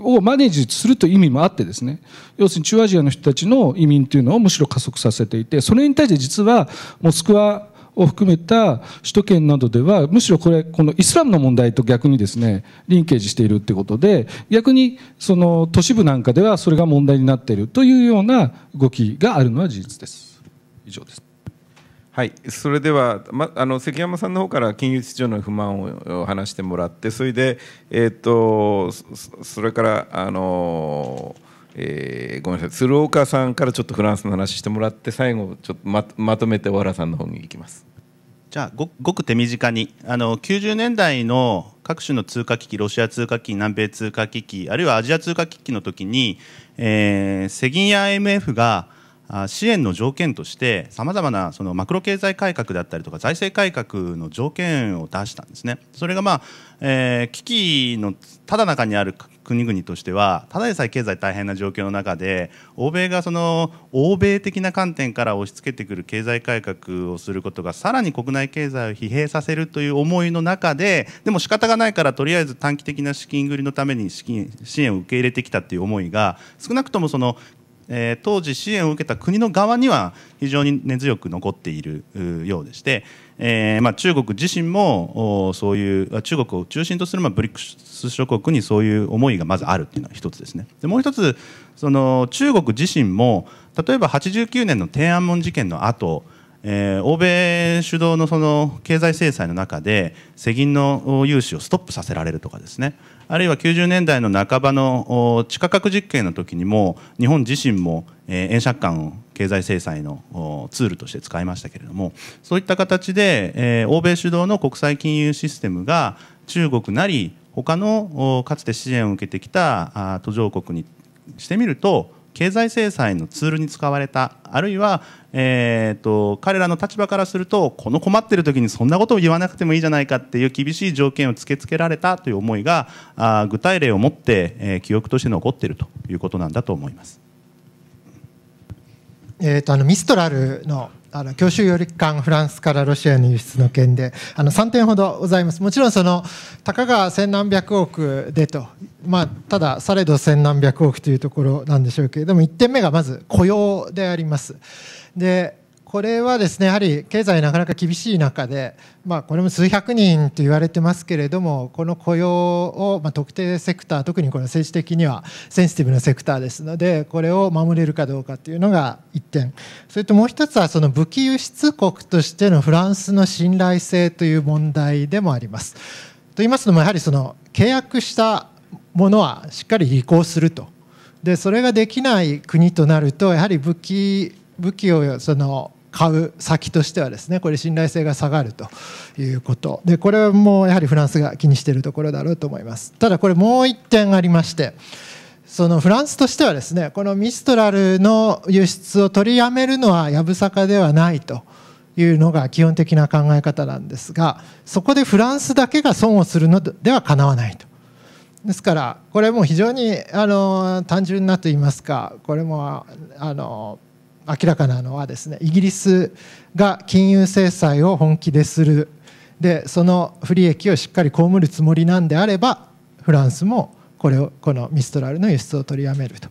をマネージするという意味もあってですね要するに中アジアの人たちの移民というのをむしろ加速させていてそれに対して実はモスクワを含めた首都圏などではむしろこれこのイスラムの問題と逆にですねリンケージしているということで逆にその都市部なんかではそれが問題になっているというような動きがあるのは事実です。以上ですはい、それでは、ま、あの関山さんの方から金融市場の不満を話してもらってそれで、えーと、とそれから、あのえー、ごめんなさい鶴岡さんからちょっとフランスの話してもらって最後ちょっとままとめて小原さんの方に行きます。じゃあごごく手短にあの90年代の各種の通貨危機ロシア通貨危機南米通貨危機あるいはアジア通貨危機の時に、えー、ギンや IMF が支援の条件としてさまざまなそのマクロ経済改革だったりとか財政改革の条件を出したんですね。それが、まあえー、危機のただ中にある国々としてはただでさえ経済大変な状況の中で欧米がその欧米的な観点から押し付けてくる経済改革をすることがさらに国内経済を疲弊させるという思いの中ででも仕方がないからとりあえず短期的な資金繰りのために資金支援を受け入れてきたという思いが少なくともそのえー、当時支援を受けた国の側には非常に根強く残っているようでして、えーまあ、中国自身もそういう中国を中心とする、まあ、ブリックス諸国にそういう思いがまずあるというのが一つですねでもう一つその中国自身も例えば89年の天安門事件の後えー、欧米主導のその経済制裁の中で世銀の融資をストップさせられるとかですねあるいは90年代の半ばの地価格実験の時にも日本自身も円借款を経済制裁のツールとして使いましたけれどもそういった形で欧米主導の国際金融システムが中国なり他のかつて支援を受けてきた途上国にしてみると経済制裁のツールに使われたあるいは、えーと、彼らの立場からするとこの困っている時にそんなことを言わなくてもいいじゃないかっていう厳しい条件を突きつけられたという思いがあ具体例を持って、えー、記憶として残っているということなんだと思います。えーとあのミストラルのあの、教習より間フランスからロシアに輸出の件で、あの、3点ほどございます。もちろん、その、たかが千何百億でと、まあ、ただ、されど千何百億というところなんでしょうけれども、1点目がまず雇用であります。で、これはですねやはり経済なかなか厳しい中で、まあ、これも数百人と言われてますけれどもこの雇用を、まあ、特定セクター特にこの政治的にはセンシティブなセクターですのでこれを守れるかどうかというのが1点それともう1つはその武器輸出国としてのフランスの信頼性という問題でもあります。と言いますのもやはりその契約したものはしっかり履行すると。でそれができない国となるとやはり武器武器をその買う先としてはですねこれ信頼性が下がるということでこれもやはりフランスが気にしているところだろうと思いますただこれもう1点ありましてそのフランスとしてはですねこのミストラルの輸出を取りやめるのはやぶさかではないと。いうのが基本的な考え方なんですがそこでフランスだけが損をするのではかなわないとですからこれも非常にあの単純なといいますかこれもあの明らかなのはですねイギリスが金融制裁を本気でするでその不利益をしっかり被るつもりなんであればフランスもこれをこのミストラルの輸出を取りやめると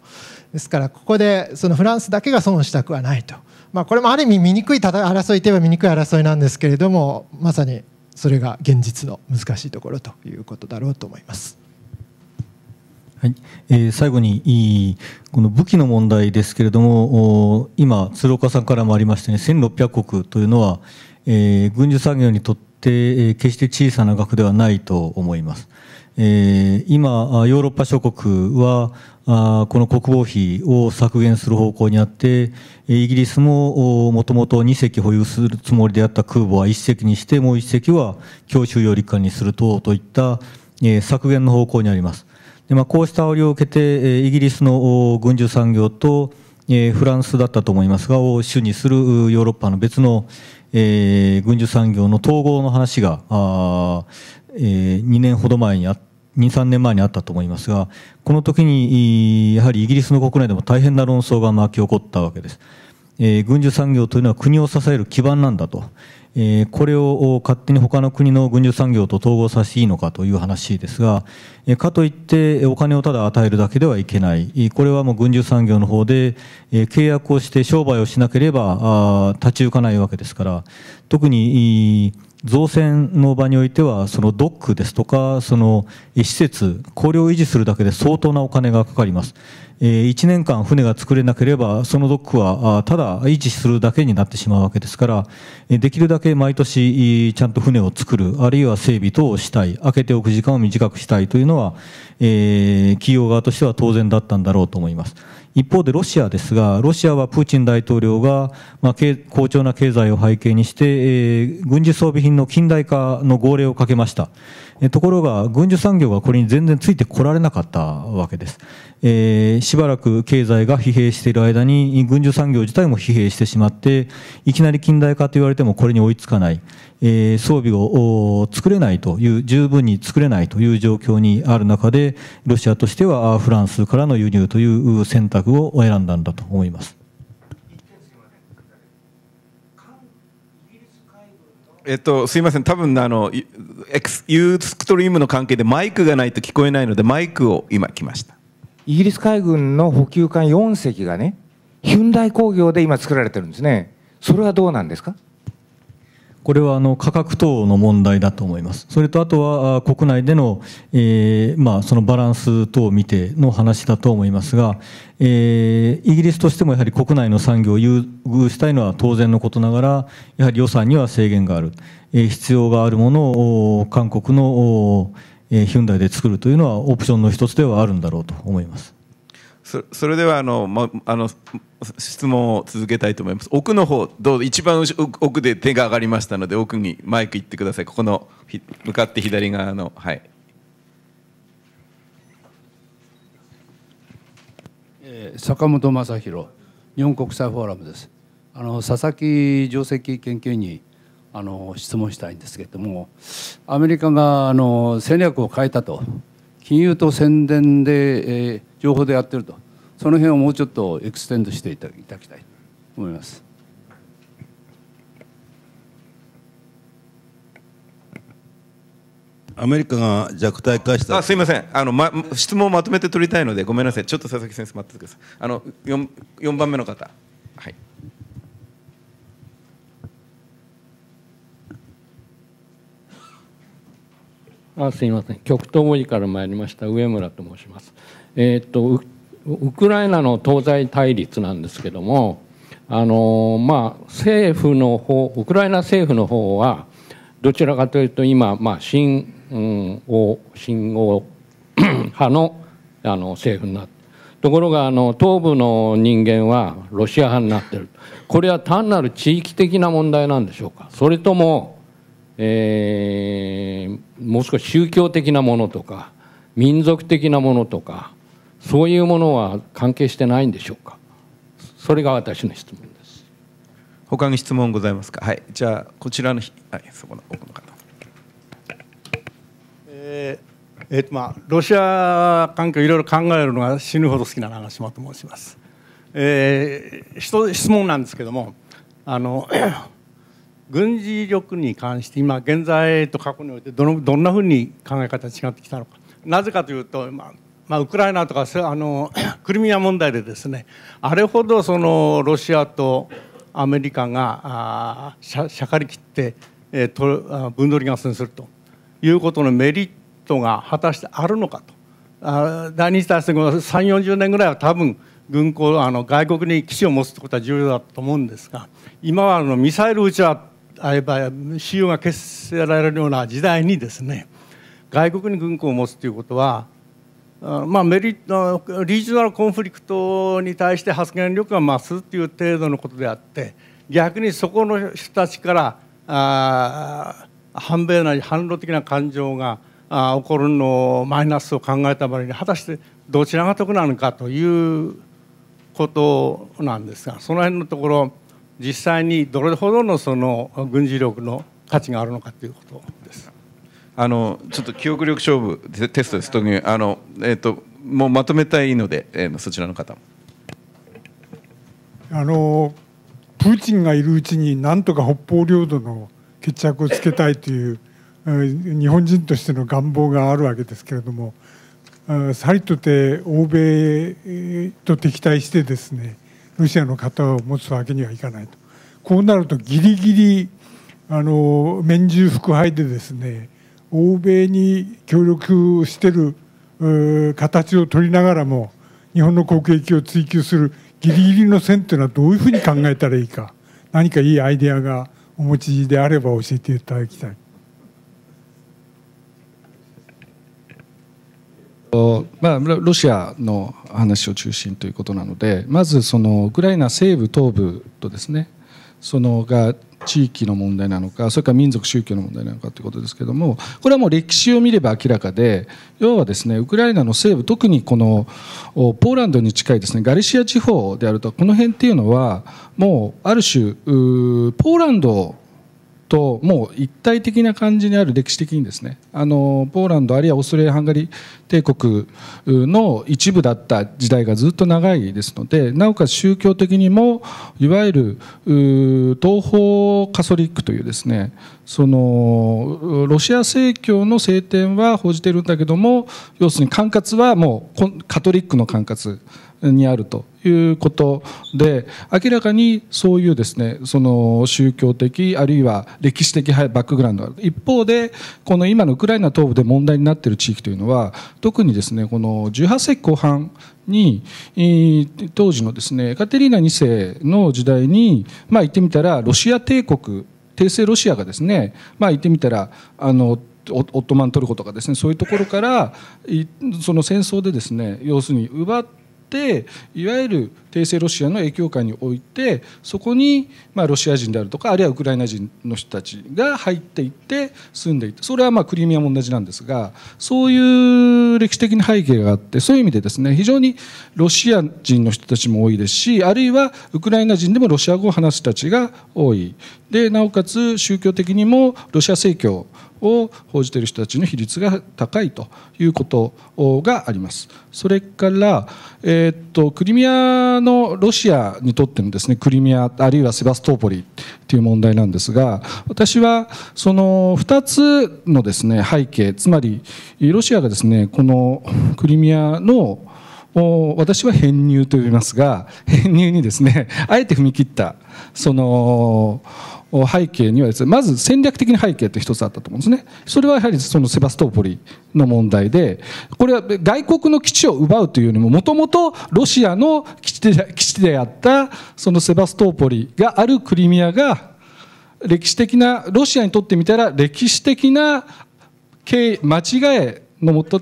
ですからここでそのフランスだけが損したくはないと、まあ、これもある意味醜い争いといえば醜い争いなんですけれどもまさにそれが現実の難しいところということだろうと思います。はいえー、最後にこの武器の問題ですけれども今、鶴岡さんからもありましたね1600億というのは、えー、軍需産業にとって、えー、決して小さな額ではないと思います。えー、今、ヨーロッパ諸国はあこの国防費を削減する方向にあってイギリスももともと2隻保有するつもりであった空母は1隻にしてもう1隻は強襲揚陸艦にする等といった、えー、削減の方向にあります。でまあ、こうした煽りを受けて、イギリスの軍需産業と、フランスだったと思いますが、を主にするヨーロッパの別の、えー、軍需産業の統合の話が、あえー、2年ほど前にあ2、3年前にあったと思いますが、この時に、やはりイギリスの国内でも大変な論争が巻き起こったわけです。えー、軍需産業というのは国を支える基盤なんだと。えー、これを勝手に他の国の軍需産業と統合させていいのかという話ですが、えー、かといってお金をただ与えるだけではいけない、これはもう軍需産業の方で、えー、契約をして商売をしなければ立ち行かないわけですから、特に造船の場においては、そのドックですとか、その施設、これを維持するだけで相当なお金がかかります。1年間船が作れなければ、そのドックはただ維持するだけになってしまうわけですから、できるだけ毎年ちゃんと船を作る、あるいは整備等をしたい、開けておく時間を短くしたいというのは、え企業側としては当然だったんだろうと思います。一方でロシアですが、ロシアはプーチン大統領が、まあ、好調な経済を背景にして、えー、軍事装備品の近代化の号令をかけました。えところが、軍需産業がこれに全然ついてこられなかったわけです。えー、しばらく経済が疲弊している間に軍需産業自体も疲弊してしまっていきなり近代化と言われてもこれに追いつかない、えー、装備を作れないという十分に作れないという状況にある中でロシアとしてはフランスからの輸入という選択を選んだんだと思います。えっと、すいません、多分あの、ユースクトリームの関係でマイクがないと聞こえないので、マイクを今来ました。イギリス海軍の補給艦4隻がねヒュンダイ工業で今作られてるんですねそれはどうなんですかこれはあの価格等の問題だと思います、それとあとは国内での,、えーまあそのバランス等を見ての話だと思いますが、えー、イギリスとしてもやはり国内の産業を優遇したいのは当然のことながら、やはり予算には制限がある、えー、必要があるものを韓国のえヒュンダイで作るというのはオプションの一つではあるんだろうと思います。そそれではあの、ま、あの質問を続けたいと思います奥の方どう一番奥で手が上がりましたので奥にマイク行ってくださいここの向かって左側のはい、えー、坂本正弘、日本国際フォーラムですあの佐々木定石研究員にあの質問したいんですけれどもアメリカがあの戦略を変えたと金融と宣伝で、えー、情報でやってるとその辺をもうちょっとエクステンドしていただきたいと思います。アメリカが弱体化したあすみませんあの、ま、質問をまとめて取りたいのでごめんなさいちょっと佐々木先生待っててくださいあの 4, 4番目の方あすいません極東森から参りました上村と申します。えー、っとウクライナの東西対立なんですけどもあの、まあ、政府の方ウクライナ政府の方はどちらかというと今、まあ、新、う王新 派のあの政府になってところがあの東部の人間はロシア派になってるこれは単なる地域的な問題なんでしょうかそれともえー、もう少し宗教的なものとか民族的なものとかそういうものは関係してないんでしょうかそれが私の質問です他に質問ございますかはいじゃあこちらのはいそこの奥の方えー、えー、とまあロシア関係いろいろ考えるのが死ぬほど好きな長島と申します、えー、質問なんですけどもあの軍事力に関して今現在と過去においてどのどんなふうに考え方違ってきたのかなぜかというと、まあまあ、ウクライナとかあの クリミア問題でですねあれほどそのロシアとアメリカがあしゃしゃかりきって、えー、と分取り合戦するということのメリットが果たしてあるのかとあ第二次大戦後3四4 0年ぐらいは多分軍港あの外国に基地を持つってことは重要だと思うんですが今はあのミサイル撃ちはあえば使用が決せられるような時代にですね外国に軍港を持つということはまあ、メリットリージョナルコンフリクトに対して発言力が増すという程度のことであって逆にそこの人たちからあ反米なり反論的な感情があ起こるのをマイナスを考えた場合に果たしてどちらが得なのかということなんですがその辺のところ実際にどれほどのその軍事力の価値があるのかということです。あのちょっと記憶力勝負テストです。特にあのえっ、ー、ともうまとめたいので、えー、そちらの方。あのプーチンがいるうちになんとか北方領土の決着をつけたいという日本人としての願望があるわけですけれどもさりとて欧米と敵対してですねロシアの方を持つわけにはいかないとこうなるとギリギリあの面従腹配でですね欧米に協力してる形を取りながらも日本の国益を追求するギリギリの線というのはどういうふうに考えたらいいか何かいいアイデアがお持ちであれば教えていただきたい。まあ、ロシアの話を中心ということなのでまずそのウクライナ西部、東部とですねそのが地域の問題なのかそれから民族、宗教の問題なのかということですけどもこれはもう歴史を見れば明らかで要はですねウクライナの西部特にこのポーランドに近いですねガリシア地方であるとこの辺っていうのはもうある種ポーランドともう一体的な感じにある歴史的にですねあのポーランドあるいはオーストリア・ハンガリー帝国の一部だった時代がずっと長いですのでなおかつ宗教的にもいわゆる東方カソリックというですねそのロシア正教の聖典は報じているんだけども要するに管轄はもうカトリックの管轄にあるということで明らかにそういうですねその宗教的あるいは歴史的バックグラウンドがある一方でこの今のウクライナ東部で問題になっている地域というのは特にですねこの18世紀後半に当時のですねカテリーナ2世の時代にまあ言ってみたらロシア帝国帝政ロシアがですねまあ言ってみたらあのオットマントルコとかですねそういうところからその戦争でですね要するに奪ってっていわゆる帝政ロシアの影響下においてそこにまあロシア人であるとかあるいはウクライナ人の人たちが入っていって住んでいてそれはまあクリミアも同じなんですがそういう歴史的な背景があってそういう意味でですね非常にロシア人の人たちも多いですしあるいはウクライナ人でもロシア語を話す人たちが多いでなおかつ宗教的にもロシア正教を報じている人たちの比率が高いということがあります。それから、えー、っとクリミアのロシアにとってのですねクリミアあるいはセバストーポリという問題なんですが私はその2つのですね背景つまりロシアがですねこのクリミアの私は編入と呼びますが編入にですねあえて踏み切ったその背景にはです、ね、まず戦略的な背景って一つあったと思うんですね。それはやはりそのセバストポリの問題で、これは外国の基地を奪うというよりも、もともとロシアの基地で基地であったそのセバストポリがあるクリミアが、歴史的な、ロシアにとってみたら歴史的な間違いのもと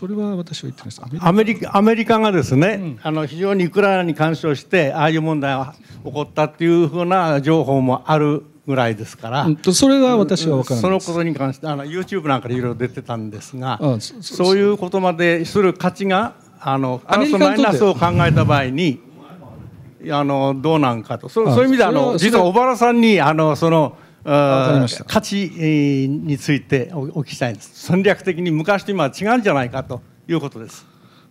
それは私は言ってますアメリカアメリカがですね、うん、あの非常にウクライナに干渉してああいう問題が起こったっていうふうな情報もあるぐらいですから、うん、それは私は分からないそのことに関してあの YouTube なんかでいろいろ出てたんですがそういうことまでする価値があのプラスマイナスを考えた場合にあのどうなんかとそそういう意味であの実は小原さんにあのその。価値についてお聞きしたいんです戦略的に昔と今は違うんじゃないかということです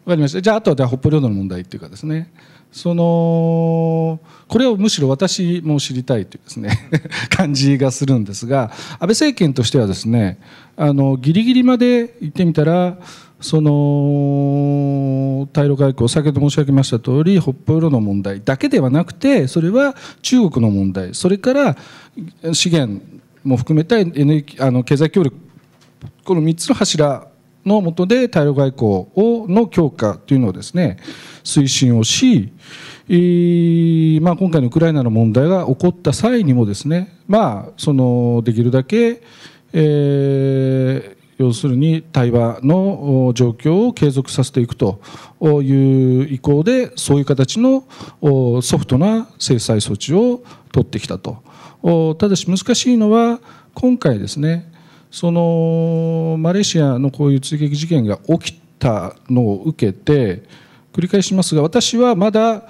わかりましたじゃああとは北方領土の問題っていうかですねそのこれをむしろ私も知りたいというですね 感じがするんですが安倍政権としてはですねあのギリギリまで行ってみたらその対ロ外交、先ほど申し上げました通り、北方領土の問題だけではなくて、それは中国の問題、それから資源も含めたあの経済協力、この3つの柱のもとで対ロ外交をの強化というのをですね推進をし、えー、まあ、今回のウクライナの問題が起こった際にもですね、まあ、そのできるだけ、えー、要するに対話の状況を継続させていくという意向でそういう形のソフトな制裁措置を取ってきたとただし難しいのは今回ですねそのマレーシアのこういう追撃事件が起きたのを受けて繰り返しますが私はまだ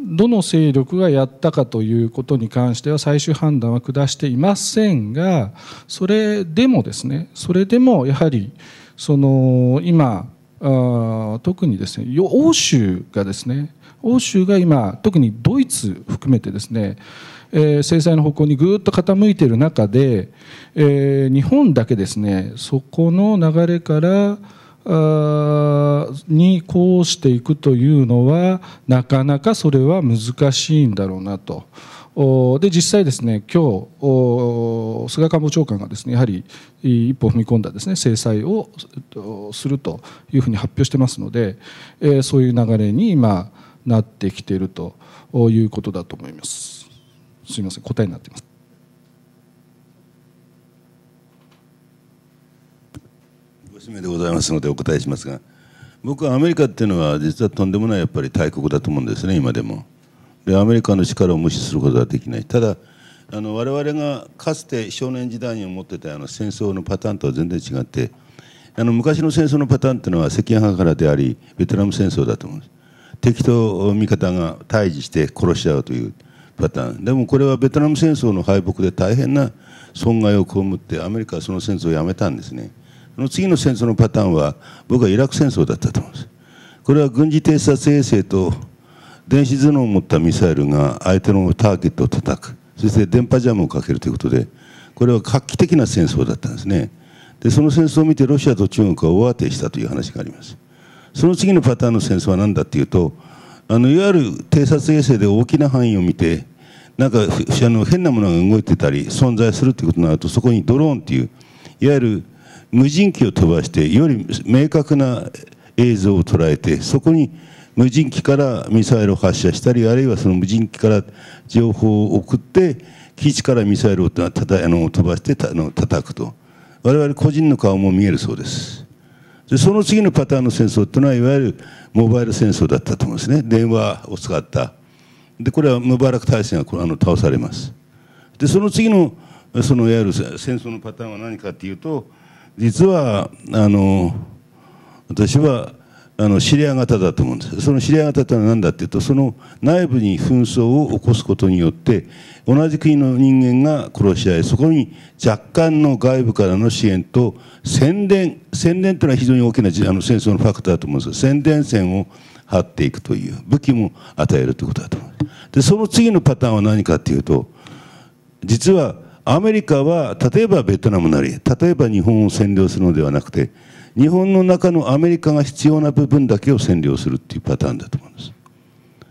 どの勢力がやったかということに関しては最終判断は下していませんがそれでもですねそれでもやはりその今あ特にですね欧州がですね欧州が今特にドイツ含めてですね、えー、制裁の方向にぐっと傾いている中で、えー、日本だけですねそこの流れからにこうしていくというのはなかなかそれは難しいんだろうなと。で実際ですね、今日菅官房長官がですねやはり一歩踏み込んだですね制裁をするというふうに発表してますので、えそういう流れに今なってきているということだと思います。すみません、答えになってます。でございますのでお答えしますが僕はアメリカっていうのは実はとんでもないやっぱり大国だと思うんですね今でも。でアメリカの力を無視することはできない。ただあの我々がかつて少年時代に思ってたあの戦争のパターンとは全然違ってあの昔の戦争のパターンっていうのは赤飯からでありベトナム戦争だと思うんです敵と味方が対峙して殺し合うというパターンでもこれはベトナム戦争の敗北で大変な損害を被ってアメリカはその戦争をやめたんですねの次の戦争のパターンは僕はイラク戦争だったと思うんですこれは軍事偵察衛星と電子頭脳を持ったミサイルが相手のターゲットを叩くそして電波ジャムをかけるということでこれは画期的な戦争だったんですねでその戦争を見てロシアと中国は大当てしたという話がありますその次のパターンの戦争は何だっていうとあのいわゆる偵察衛星で大きな範囲を見てなんかあの変なものが動いてたり存在するということになるとそこにドローンといういわゆる無人機を飛ばしてより明確な映像を捉えてそこに無人機からミサイルを発射したりあるいはその無人機から情報を送って基地からミサイルをたたあの飛ばしてたの叩くと我々個人の顔も見えるそうですでその次のパターンの戦争というのはいわゆるモバイル戦争だったと思うんですね電話を使ったでこれはムバラク大戦があの倒されますでその次のそのいわゆる戦争のパターンは何かというと実はあの私はあのシリア型だと思うんですそのシリア型とは何だっていうとその内部に紛争を起こすことによって同じ国の人間が殺し合いそこに若干の外部からの支援と宣伝宣伝というのは非常に大きなあの戦争のファクターだと思うんです宣伝線を張っていくという武器も与えるということだと思うですでその次のパターンは何かっていうと実はアメリカは例えばベトナムなり例えば日本を占領するのではなくて日本の中のアメリカが必要な部分だけを占領するっていうパターンだと思うんです。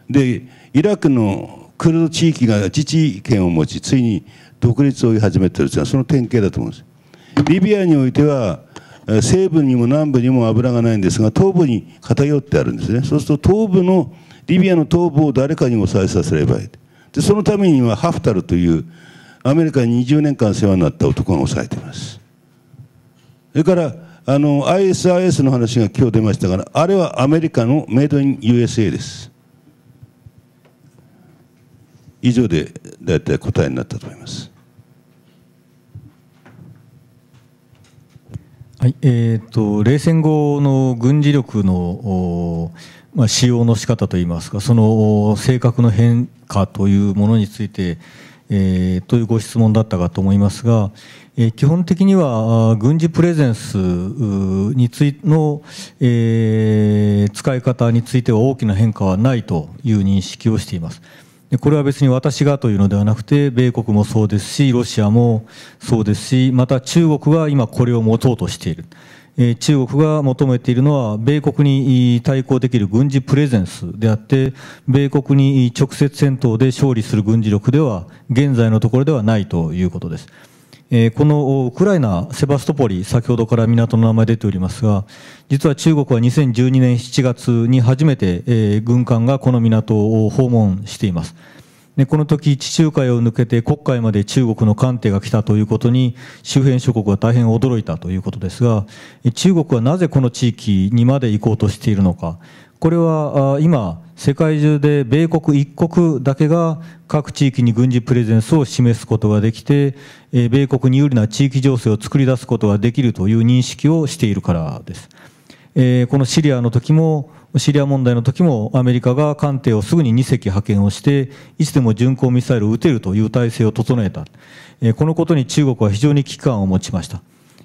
でイラクのクルド地域が自治権を持ちついに独立を言い始めてるいうのは、その典型だと思うんです。リビアにおいては西部にも南部にも油がないんですが東部に偏ってあるんですねそうすると東部のリビアの東部を誰かに抑えさせればいいでそのためにはハフタルというアメリカに20年間世話になった男が抑えています。それからあの ISIS の話が今日出ましたからあれはアメリカのメイドイン USA です。以上で大体答えになったと思います。はいえーと、と冷戦後の軍事力の、まあ、使用の仕方といいますか、その性格の変化というものについて、えー、というご質問だったかと思いますが、えー、基本的には軍事プレゼンスについの、えー、使い方については大きな変化はないという認識をしています。でこれは別に私がというのではなくて、米国もそうですし、ロシアもそうですし、また中国が今これを持とうとしている。中国が求めているのは、米国に対抗できる軍事プレゼンスであって、米国に直接戦闘で勝利する軍事力では、現在のところではないということです。このウクライナ、セバストポリ、先ほどから港の名前出ておりますが、実は中国は2012年7月に初めて軍艦がこの港を訪問しています。ね、この時地中海を抜けて黒海まで中国の艦艇が来たということに周辺諸国は大変驚いたということですが中国はなぜこの地域にまで行こうとしているのかこれは今世界中で米国一国だけが各地域に軍事プレゼンスを示すことができて米国に有利な地域情勢を作り出すことができるという認識をしているからです。このシリアの時もシリア問題の時もアメリカが艦艇をすぐに2隻派遣をしていつでも巡航ミサイルを撃てるという体制を整えた、えこのことに中国は非常に危機感を持ちました、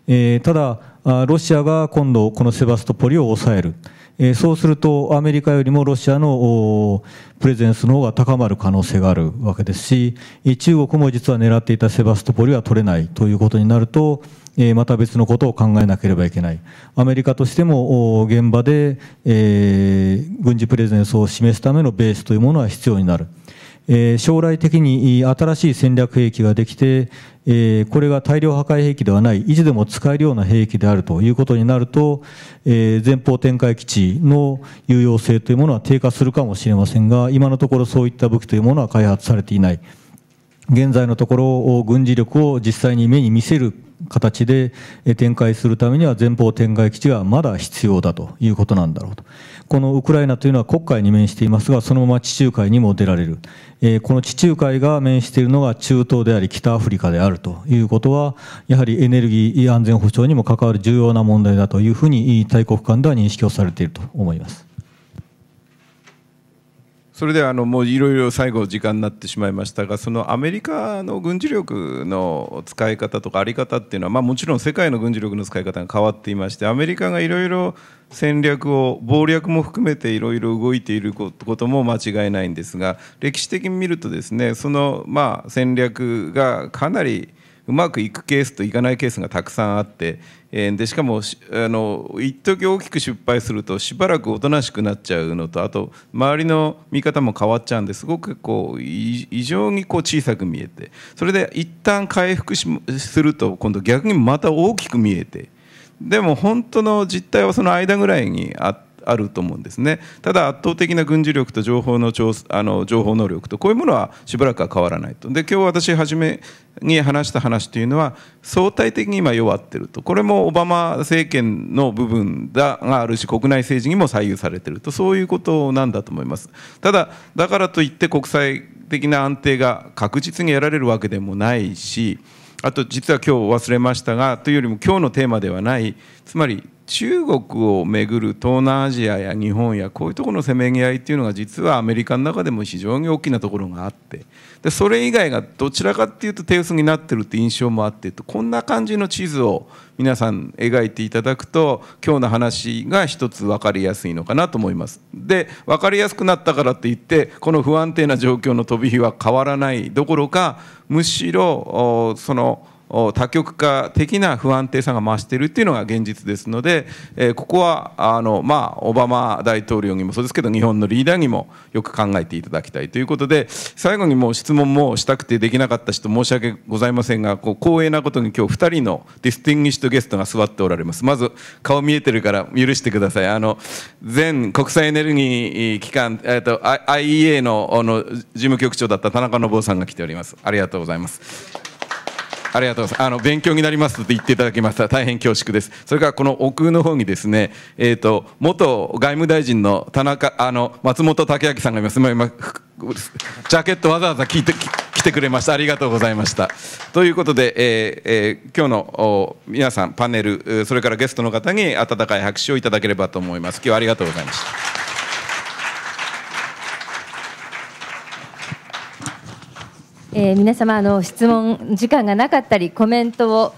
えただロシアが今度このセバストポリを抑えるえそうするとアメリカよりもロシアのプレゼンスの方が高まる可能性があるわけですし中国も実は狙っていたセバストポリは取れないということになるとえまた別のことを考えなければいけない、アメリカとしても現場で、え軍事プレゼンスを示すためのベースというものは必要になる。え将来的に新しい戦略兵器ができて、えこれが大量破壊兵器ではない、いつでも使えるような兵器であるということになると、え前方展開基地の有用性というものは低下するかもしれませんが、今のところそういった武器というものは開発されていない。現在のところ、軍事力を実際に目に見せる形で展開するためには前方展開基地がまだ必要だということなんだろうと。このウクライナというのは国会に面していますが、そのまま地中海にも出られる。えー、この地中海が面しているのが中東であり北アフリカであるということは、やはりエネルギー安全保障にも関わる重要な問題だというふうに大国間では認識をされていると思います。それであのもういろいろ最後時間になってしまいましたがそのアメリカの軍事力の使い方とかあり方っていうのは、まあ、もちろん世界の軍事力の使い方が変わっていましてアメリカがいろいろ戦略を謀略も含めていろいろ動いていることも間違いないんですが歴史的に見るとですねそのまあ戦略がかなりうまくいくケースといかないケースがたくさんあって、えでしかもあの一時大きく失敗するとしばらくおとなしくなっちゃうのとあと周りの見方も変わっちゃうんですごくこう異常にこう小さく見えてそれで一旦回復しすると今度逆にまた大きく見えてでも本当の実態はその間ぐらいにあって。あると思うんですねただ圧倒的な軍事力と情報の調あの情報能力とこういうものはしばらくは変わらないとで今日私初めに話した話というのは相対的に今弱ってるとこれもオバマ政権の部分だがあるし国内政治にも左右されてるとそういうことなんだと思いますただだからといって国際的な安定が確実に得られるわけでもないしあと実は今日忘れましたがというよりも今日のテーマではないつまり中国をめぐる東南アジアや日本やこういうところのせめぎ合いっていうのが実はアメリカの中でも非常に大きなところがあってでそれ以外がどちらかっていうと手薄になってるって印象もあってこんな感じの地図を皆さん描いていただくと今日の話が一つ分かりやすいのかなと思います。で分かりやすくなったからといってこの不安定な状況の飛び火は変わらないどころかむしろその。多極化的な不安定さが増しているというのが現実ですので、えここはあの、まあ、オバマ大統領にもそうですけど日本のリーダーにもよく考えていただきたいということで最後にもう質問もしたくてできなかった人申し訳ございませんがこう光栄なことに今日2人のディスティンシッシュゲストが座っておられますまず顔見えてるから許してくださいあの前国際エネルギー機関、えーと IEA のあの事務局長だった田中信夫さんが来ておりますありがとうございます。ありがとうございます。あの勉強になりますと言っていただきました。大変恐縮です。それからこの奥の方にですね、えっ、ー、と元外務大臣の田中あの松本武明さんがいます。今ジャケットわざわざ聞いて来てくれました。ありがとうございました。ということで、えーえー、今日の皆さんパネルそれからゲストの方に温かい拍手をいただければと思います。今日はありがとうございました。えー、皆様の質問時間がなかったりコメントを